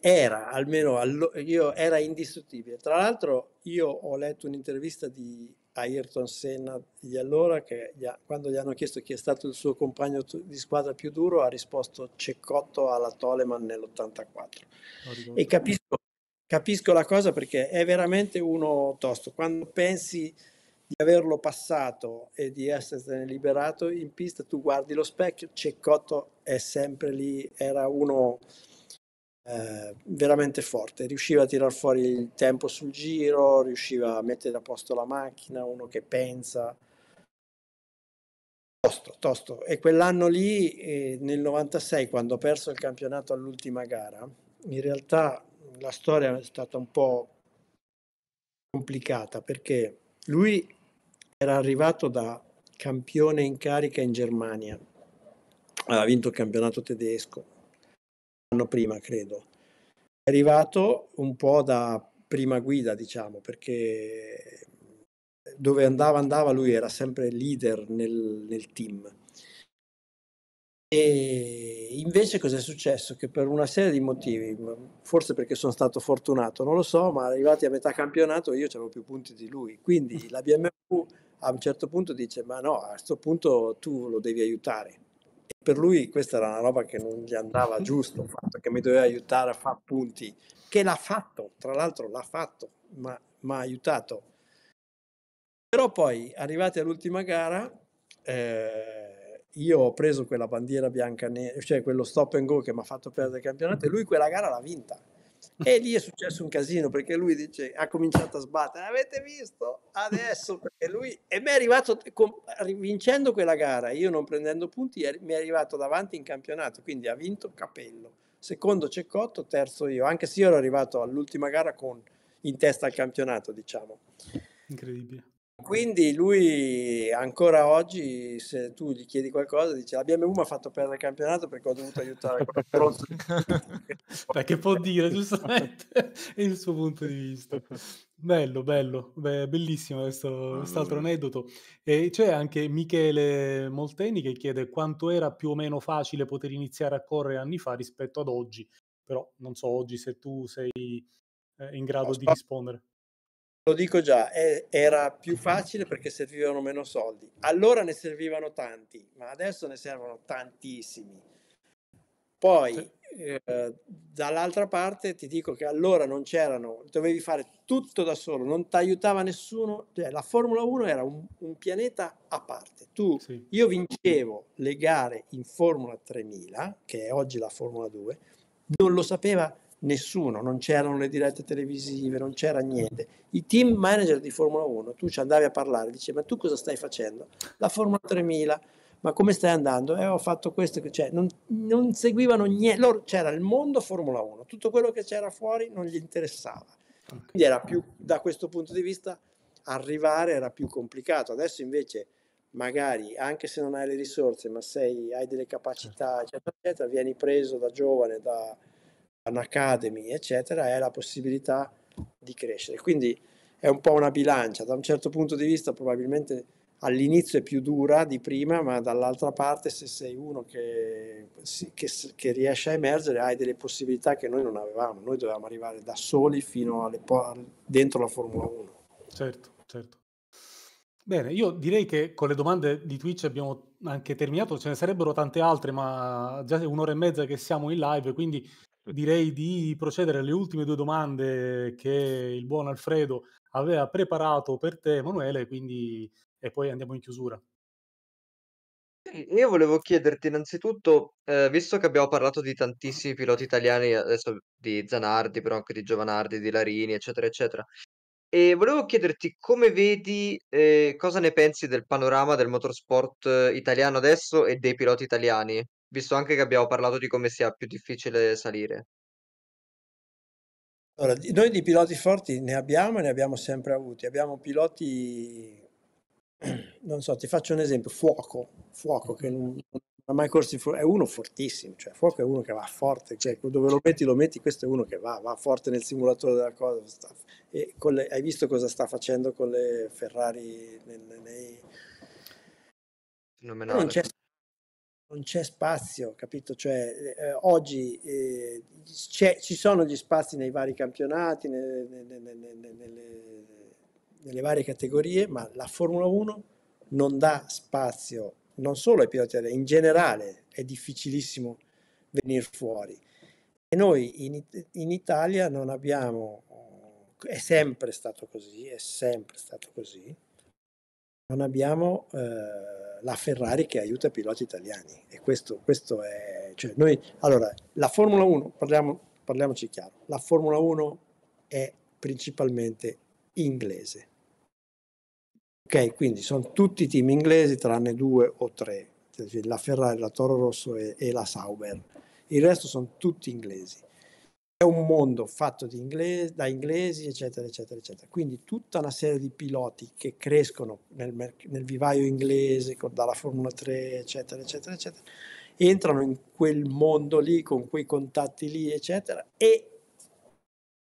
Era, almeno allo, io era indistruttibile. Tra l'altro io ho letto un'intervista di Ayrton Senna di allora che gli ha, quando gli hanno chiesto chi è stato il suo compagno di squadra più duro ha risposto Cecotto alla Toleman nell'84. E capisco, capisco la cosa perché è veramente uno tosto. Quando pensi di averlo passato e di essersene liberato in pista, tu guardi lo specchio, Ceccotto è sempre lì, era uno eh, veramente forte, riusciva a tirar fuori il tempo sul giro, riusciva a mettere a posto la macchina, uno che pensa. Tosto, tosto. E quell'anno lì, eh, nel 96, quando ho perso il campionato all'ultima gara, in realtà la storia è stata un po' complicata perché lui era arrivato da campione in carica in Germania, aveva vinto il campionato tedesco l'anno prima, credo. È arrivato un po' da prima guida, diciamo, perché dove andava andava lui era sempre leader nel, nel team. E invece cosa è successo? Che per una serie di motivi, forse perché sono stato fortunato, non lo so, ma arrivati a metà campionato io avevo più punti di lui, quindi la BMW a un certo punto dice ma no, a questo punto tu lo devi aiutare. E per lui questa era una roba che non gli andava giusto, il fatto che mi doveva aiutare a fare punti, che l'ha fatto, tra l'altro l'ha fatto, ma mi ha aiutato. Però poi, arrivati all'ultima gara, eh, io ho preso quella bandiera bianca, cioè quello stop and go che mi ha fatto perdere il campionato e lui quella gara l'ha vinta e lì è successo un casino perché lui dice, ha cominciato a sbattere, avete visto adesso? Perché lui, e mi è arrivato, vincendo quella gara, io non prendendo punti, mi è arrivato davanti in campionato, quindi ha vinto Capello, secondo Cecotto, terzo io, anche se io ero arrivato all'ultima gara con, in testa al campionato, diciamo. Incredibile. Quindi lui ancora oggi, se tu gli chiedi qualcosa, dice la BMW mi ha fatto perdere il campionato perché ho dovuto aiutare [LAUGHS] [LAUGHS] perché può dire, giustamente, [LAUGHS] il suo punto di vista. Bello, bello, Beh, bellissimo questo, quest'altro aneddoto. E c'è anche Michele Molteni che chiede quanto era più o meno facile poter iniziare a correre anni fa rispetto ad oggi. Però non so oggi se tu sei eh, in grado di rispondere. Lo dico già, è, era più facile perché servivano meno soldi. Allora ne servivano tanti, ma adesso ne servono tantissimi. Poi, eh, dall'altra parte, ti dico che allora non c'erano, dovevi fare tutto da solo, non ti aiutava nessuno. Cioè, la Formula 1 era un, un pianeta a parte. Tu, sì. Io vincevo le gare in Formula 3000, che è oggi la Formula 2, non lo sapeva nessuno nessuno, non c'erano le dirette televisive, non c'era niente. I team manager di Formula 1, tu ci andavi a parlare, dicevi ma tu cosa stai facendo? La Formula 3000, ma come stai andando? Eh, ho fatto questo, cioè, non, non seguivano niente, loro c'era il mondo Formula 1, tutto quello che c'era fuori non gli interessava. Quindi era più, da questo punto di vista, arrivare era più complicato. Adesso invece magari anche se non hai le risorse, ma sei, hai delle capacità, eccetera, eccetera, vieni preso da giovane, da, academy, eccetera, è la possibilità di crescere. Quindi è un po' una bilancia, da un certo punto di vista probabilmente all'inizio è più dura di prima, ma dall'altra parte se sei uno che, che, che riesce a emergere hai delle possibilità che noi non avevamo, noi dovevamo arrivare da soli fino alle, dentro la Formula 1. Certo, certo. Bene, io direi che con le domande di Twitch abbiamo anche terminato, ce ne sarebbero tante altre, ma già è un'ora e mezza che siamo in live, quindi direi di procedere alle ultime due domande che il buon Alfredo aveva preparato per te, Emanuele, quindi e poi andiamo in chiusura. Io volevo chiederti innanzitutto, eh, visto che abbiamo parlato di tantissimi piloti italiani, adesso di Zanardi, però anche di Giovanardi, di Larini, eccetera, eccetera, e volevo chiederti come vedi, eh, cosa ne pensi del panorama del motorsport eh, italiano adesso e dei piloti italiani? visto anche che abbiamo parlato di come sia più difficile salire. Allora, noi di piloti forti ne abbiamo e ne abbiamo sempre avuti. Abbiamo piloti, [CLEARS THROAT] non so, ti faccio un esempio, Fuoco, Fuoco che non, non ha mai corso fuoco, è uno fortissimo, cioè Fuoco è uno che va forte, cioè dove lo metti lo metti, questo è uno che va, va forte nel simulatore della cosa. Sta, e le, hai visto cosa sta facendo con le Ferrari nei... nei... Non c'è non c'è spazio, capito? Cioè, eh, eh oggi eh, ci sono gli spazi nei vari campionati, nelle, nelle, nelle, nelle, varie categorie, ma la Formula 1 non dà spazio non solo ai piloti, in generale è difficilissimo venire fuori. E noi in, in Italia non abbiamo, è sempre stato così, è sempre stato così, non abbiamo eh, la Ferrari che aiuta i piloti italiani e questo, questo è... Cioè noi, allora, la Formula 1, parliamo, parliamoci chiaro, la Formula 1 è principalmente inglese. Ok, quindi sono tutti team inglesi tranne due o tre, la Ferrari, la Toro Rosso e, e la Sauber. Il resto sono tutti inglesi è un mondo fatto inglese, da inglesi, eccetera, eccetera, eccetera. Quindi tutta una serie di piloti che crescono nel, nel vivaio inglese, con, dalla Formula 3, eccetera, eccetera, eccetera, entrano in quel mondo lì, con quei contatti lì, eccetera, e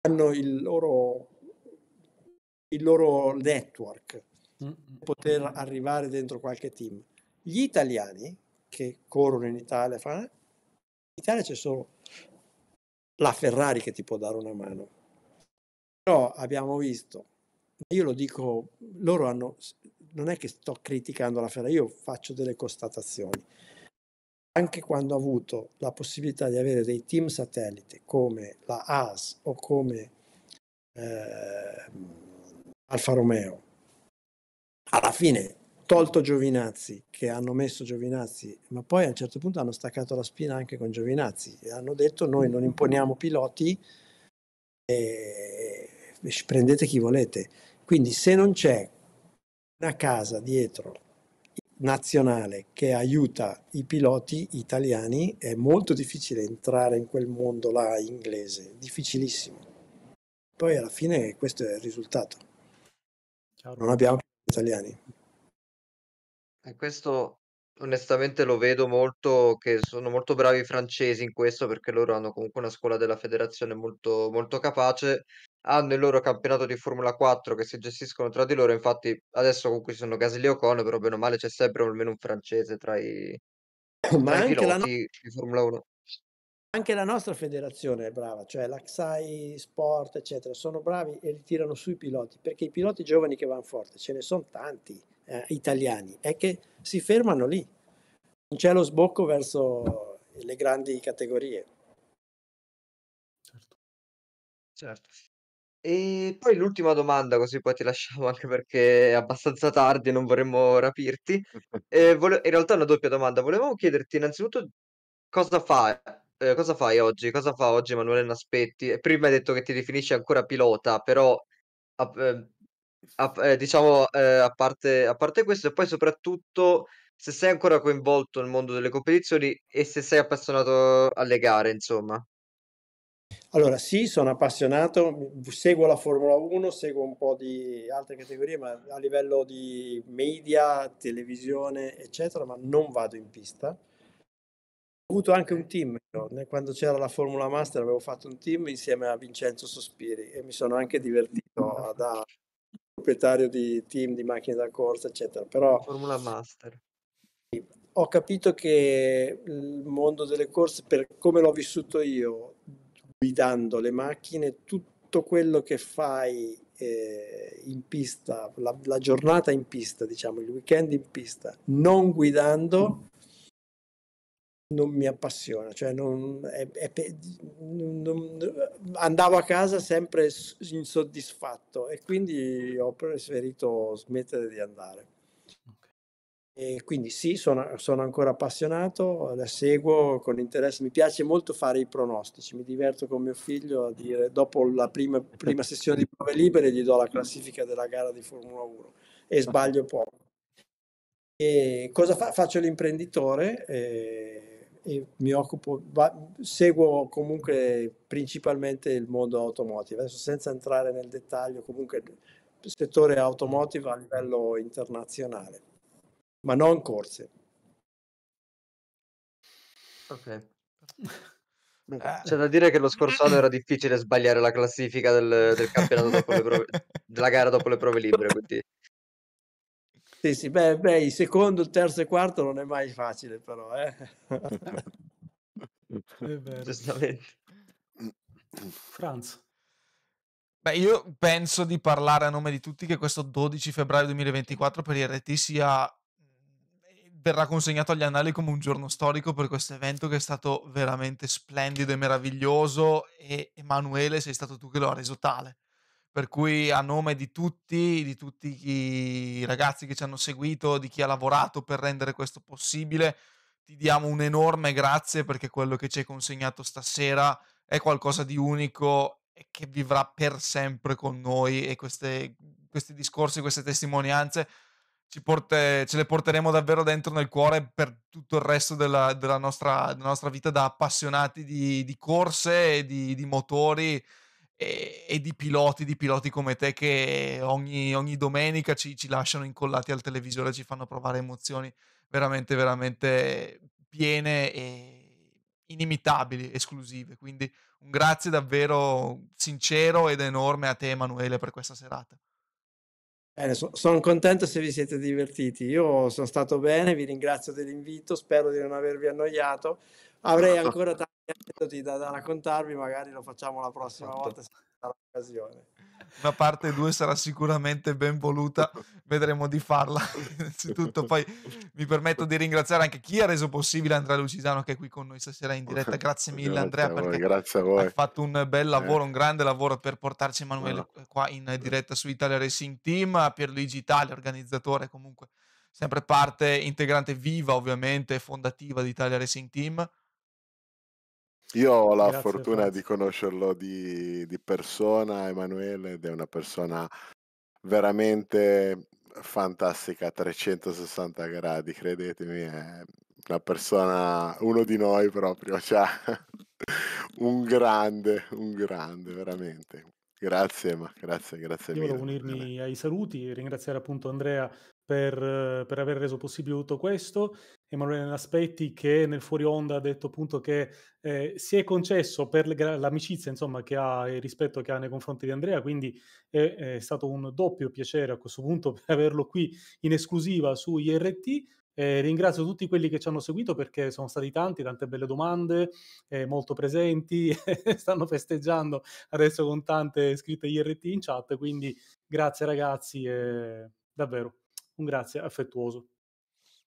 hanno il loro, il loro network mm. per poter arrivare dentro qualche team. Gli italiani che corrono in Italia, in Italia c'è solo la Ferrari che ti può dare una mano. Però abbiamo visto, io lo dico, loro hanno, non è che sto criticando la Ferrari, io faccio delle constatazioni. Anche quando ha avuto la possibilità di avere dei team satellite come la AS o come eh, Alfa Romeo, alla fine tolto Giovinazzi, che hanno messo Giovinazzi, ma poi a un certo punto hanno staccato la spina anche con Giovinazzi e hanno detto noi non imponiamo piloti, e prendete chi volete. Quindi se non c'è una casa dietro nazionale che aiuta i piloti italiani, è molto difficile entrare in quel mondo là inglese, difficilissimo. Poi alla fine questo è il risultato. Ciao. Non abbiamo italiani. E questo onestamente lo vedo molto che sono molto bravi i francesi in questo perché loro hanno comunque una scuola della federazione molto, molto capace. Hanno il loro campionato di Formula 4 che si gestiscono tra di loro. Infatti, adesso comunque sono Gasly e Ocon, però bene o male c'è sempre almeno un francese tra i, [COUGHS] Ma tra i anche, la no- piloti di Formula 1. anche la nostra federazione è brava, cioè l'Axai Sport, eccetera, sono bravi e li tirano sui piloti perché i piloti giovani che vanno forte ce ne sono tanti eh, italiani è che si fermano lì, non c'è lo sbocco verso le grandi categorie. Certo. certo. E poi l'ultima domanda, così poi ti lasciamo anche perché è abbastanza tardi e non vorremmo rapirti. [LAUGHS] Eh, vole- in realtà è una doppia domanda. Volevamo chiederti innanzitutto cosa fai, eh, cosa fai oggi, cosa fa oggi Emanuele Naspetti? Prima hai detto che ti definisci ancora pilota, però eh, a ehm, diciamo, ehm, a parte a parte questo e poi soprattutto, se sei ancora coinvolto nel mondo delle competizioni e se sei appassionato alle gare, insomma. Allora sì, sono appassionato, seguo la Formula 1, seguo un po' di altre categorie, ma a livello di media, televisione, eccetera, ma non vado in pista. Ho avuto anche un team, no? quando c'era la Formula Master avevo fatto un team insieme a Vincenzo Sospiri e mi sono anche divertito ah. a, proprietario di team di macchine da corsa, eccetera. Però Formula Master. Ho capito che il mondo delle corse, per come l'ho vissuto io, guidando le macchine, tutto quello che fai eh, in pista, la, la, giornata in pista, diciamo, il weekend in pista, non guidando, non mi appassiona, cioè non, è, è, non, andavo a casa sempre insoddisfatto e quindi ho preferito smettere di andare. E quindi sì, sono, sono, ancora appassionato, la seguo con interesse, mi piace molto fare i pronostici, mi diverto con mio figlio a dire dopo la prima, prima sessione di prove libere gli do la classifica della gara di Formula 1 e sbaglio poco. E cosa fa? Faccio l'imprenditore, eh, mi occupo, va, seguo comunque principalmente il mondo automotive, adesso senza entrare nel dettaglio, comunque il settore automotive a livello internazionale, ma non corse. Ok. Ah. C'è da dire che lo scorso anno era difficile sbagliare la classifica del, del campionato dopo le prove, [LAUGHS] della gara dopo le prove libere, quindi sì, sì, beh, beh, il secondo, il terzo e il quarto non è mai facile, però, eh. [LAUGHS] È vero. Giustamente. Franz. Beh, io penso di parlare a nome di tutti che questo 12 febbraio 2024 per IRT sia verrà consegnato agli annali come un giorno storico per questo evento che è stato veramente splendido e meraviglioso e Emanuele sei stato tu che lo ha reso tale per cui a nome di tutti, di tutti i ragazzi che ci hanno seguito, di chi ha lavorato per rendere questo possibile, ti diamo un enorme grazie perché quello che ci hai consegnato stasera è qualcosa di unico e che vivrà per sempre con noi e queste, questi discorsi, queste testimonianze porte, ce le porteremo davvero dentro nel cuore per tutto il resto della, della, nostra, della nostra, vita da appassionati di, di corse e di, di motori e, e, di piloti, di piloti come te che ogni, ogni domenica ci, ci, lasciano incollati al televisore, ci fanno provare emozioni veramente, veramente piene e inimitabili, esclusive. Quindi un grazie davvero sincero ed enorme a te Emanuele per questa serata. Bene, so, sono contento se vi siete divertiti. Io sono stato bene, vi ringrazio dell'invito, spero di non avervi annoiato avrei esatto. ancora tanti aneddoti da, da, raccontarvi, magari lo facciamo la prossima esatto. volta se sarà l'occasione. Una parte 2 sarà sicuramente ben voluta, vedremo di farla [LAUGHS] innanzitutto. Poi mi permetto di ringraziare anche chi ha reso possibile Andrea Lucisano che è qui con noi stasera in diretta. [LAUGHS] Grazie mille Andrea perché Grazie a voi. hai fatto un bel lavoro, eh. un grande lavoro per portarci Emanuele esatto. eh, qua in diretta su Italia Racing Team, a Pierluigi Italia, organizzatore comunque sempre parte integrante viva ovviamente fondativa di Italia Racing Team io ho la Grazie, fortuna Franz. di conoscerlo di, di persona, Emanuele, ed è una persona veramente fantastica a 360 gradi, credetemi, è una persona, uno di noi proprio, [LAUGHS] cioè un grande, un grande, veramente. Grazie, ma grazie, grazie Io mille. Io volevo unirmi ai saluti, ringraziare appunto Andrea per, eh, per, aver reso possibile tutto questo. Emanuele Aspetti che nel fuori onda ha detto appunto che eh, si è concesso per l'amicizia insomma che ha e il rispetto che ha nei confronti di Andrea, quindi è, è, stato un doppio piacere a questo punto [LAUGHS] per averlo qui in esclusiva su IRT. Eh, ringrazio tutti quelli che ci hanno seguito perché sono stati tanti, tante belle domande, eh, molto presenti, [LAUGHS] stanno festeggiando adesso con tante scritte IRT in chat, quindi grazie ragazzi, eh, davvero un grazie affettuoso.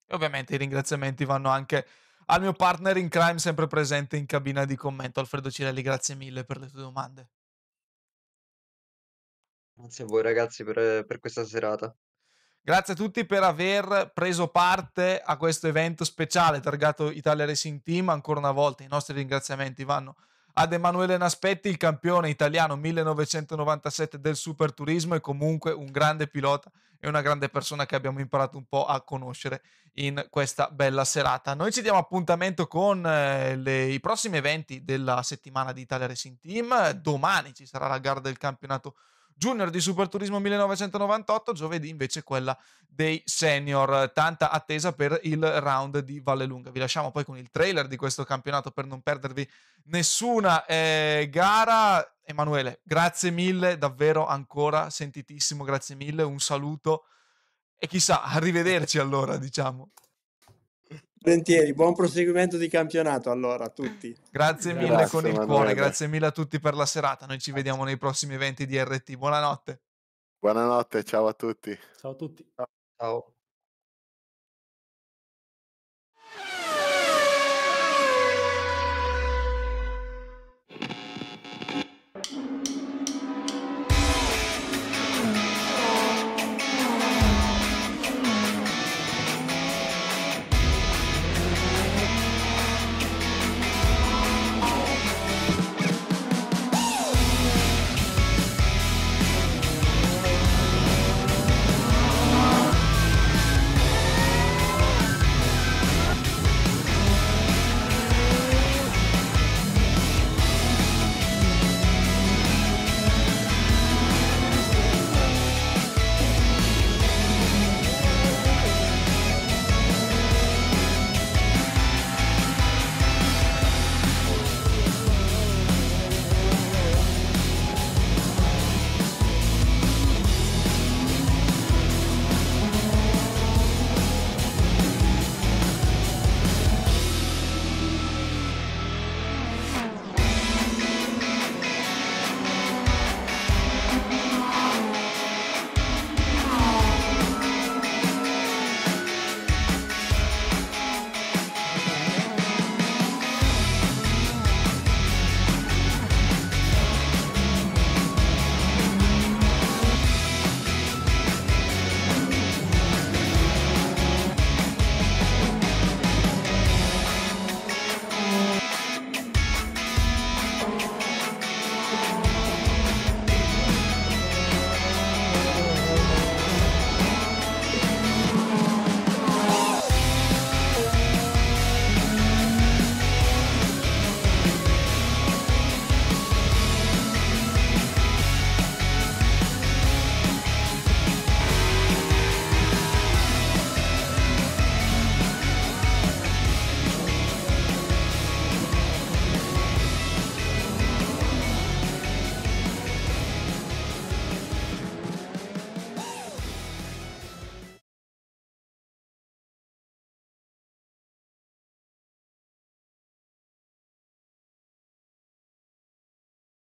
E ovviamente i ringraziamenti vanno anche al mio partner in crime sempre presente in cabina di commento, Alfredo Cirelli, grazie mille per le tue domande. Grazie a voi ragazzi per, eh, per questa serata. Grazie a tutti per aver preso parte a questo evento speciale targato Italia Racing Team. Ancora una volta i nostri ringraziamenti vanno ad Emanuele Naspetti, il campione italiano 1997 del Super Turismo e comunque un grande pilota e una grande persona che abbiamo imparato un po' a conoscere in questa bella serata. Noi ci diamo appuntamento con eh, le, i prossimi eventi della settimana di Italia Racing Team. Domani ci sarà la gara del campionato junior di Super Turismo 1998, giovedì invece quella dei senior. Tanta attesa per il round di Vallelunga. Vi lasciamo poi con il trailer di questo campionato per non perdervi nessuna eh, gara. Emanuele, grazie mille, davvero ancora sentitissimo, grazie mille, un saluto e chissà, arrivederci allora, diciamo. Volentieri, buon proseguimento di campionato allora a tutti. Grazie mille grazie, con il Manuela. cuore, grazie mille a tutti per la serata. Noi ci vediamo nei prossimi eventi di RT. Buonanotte. Buonanotte, ciao a tutti. Ciao a tutti. Ciao.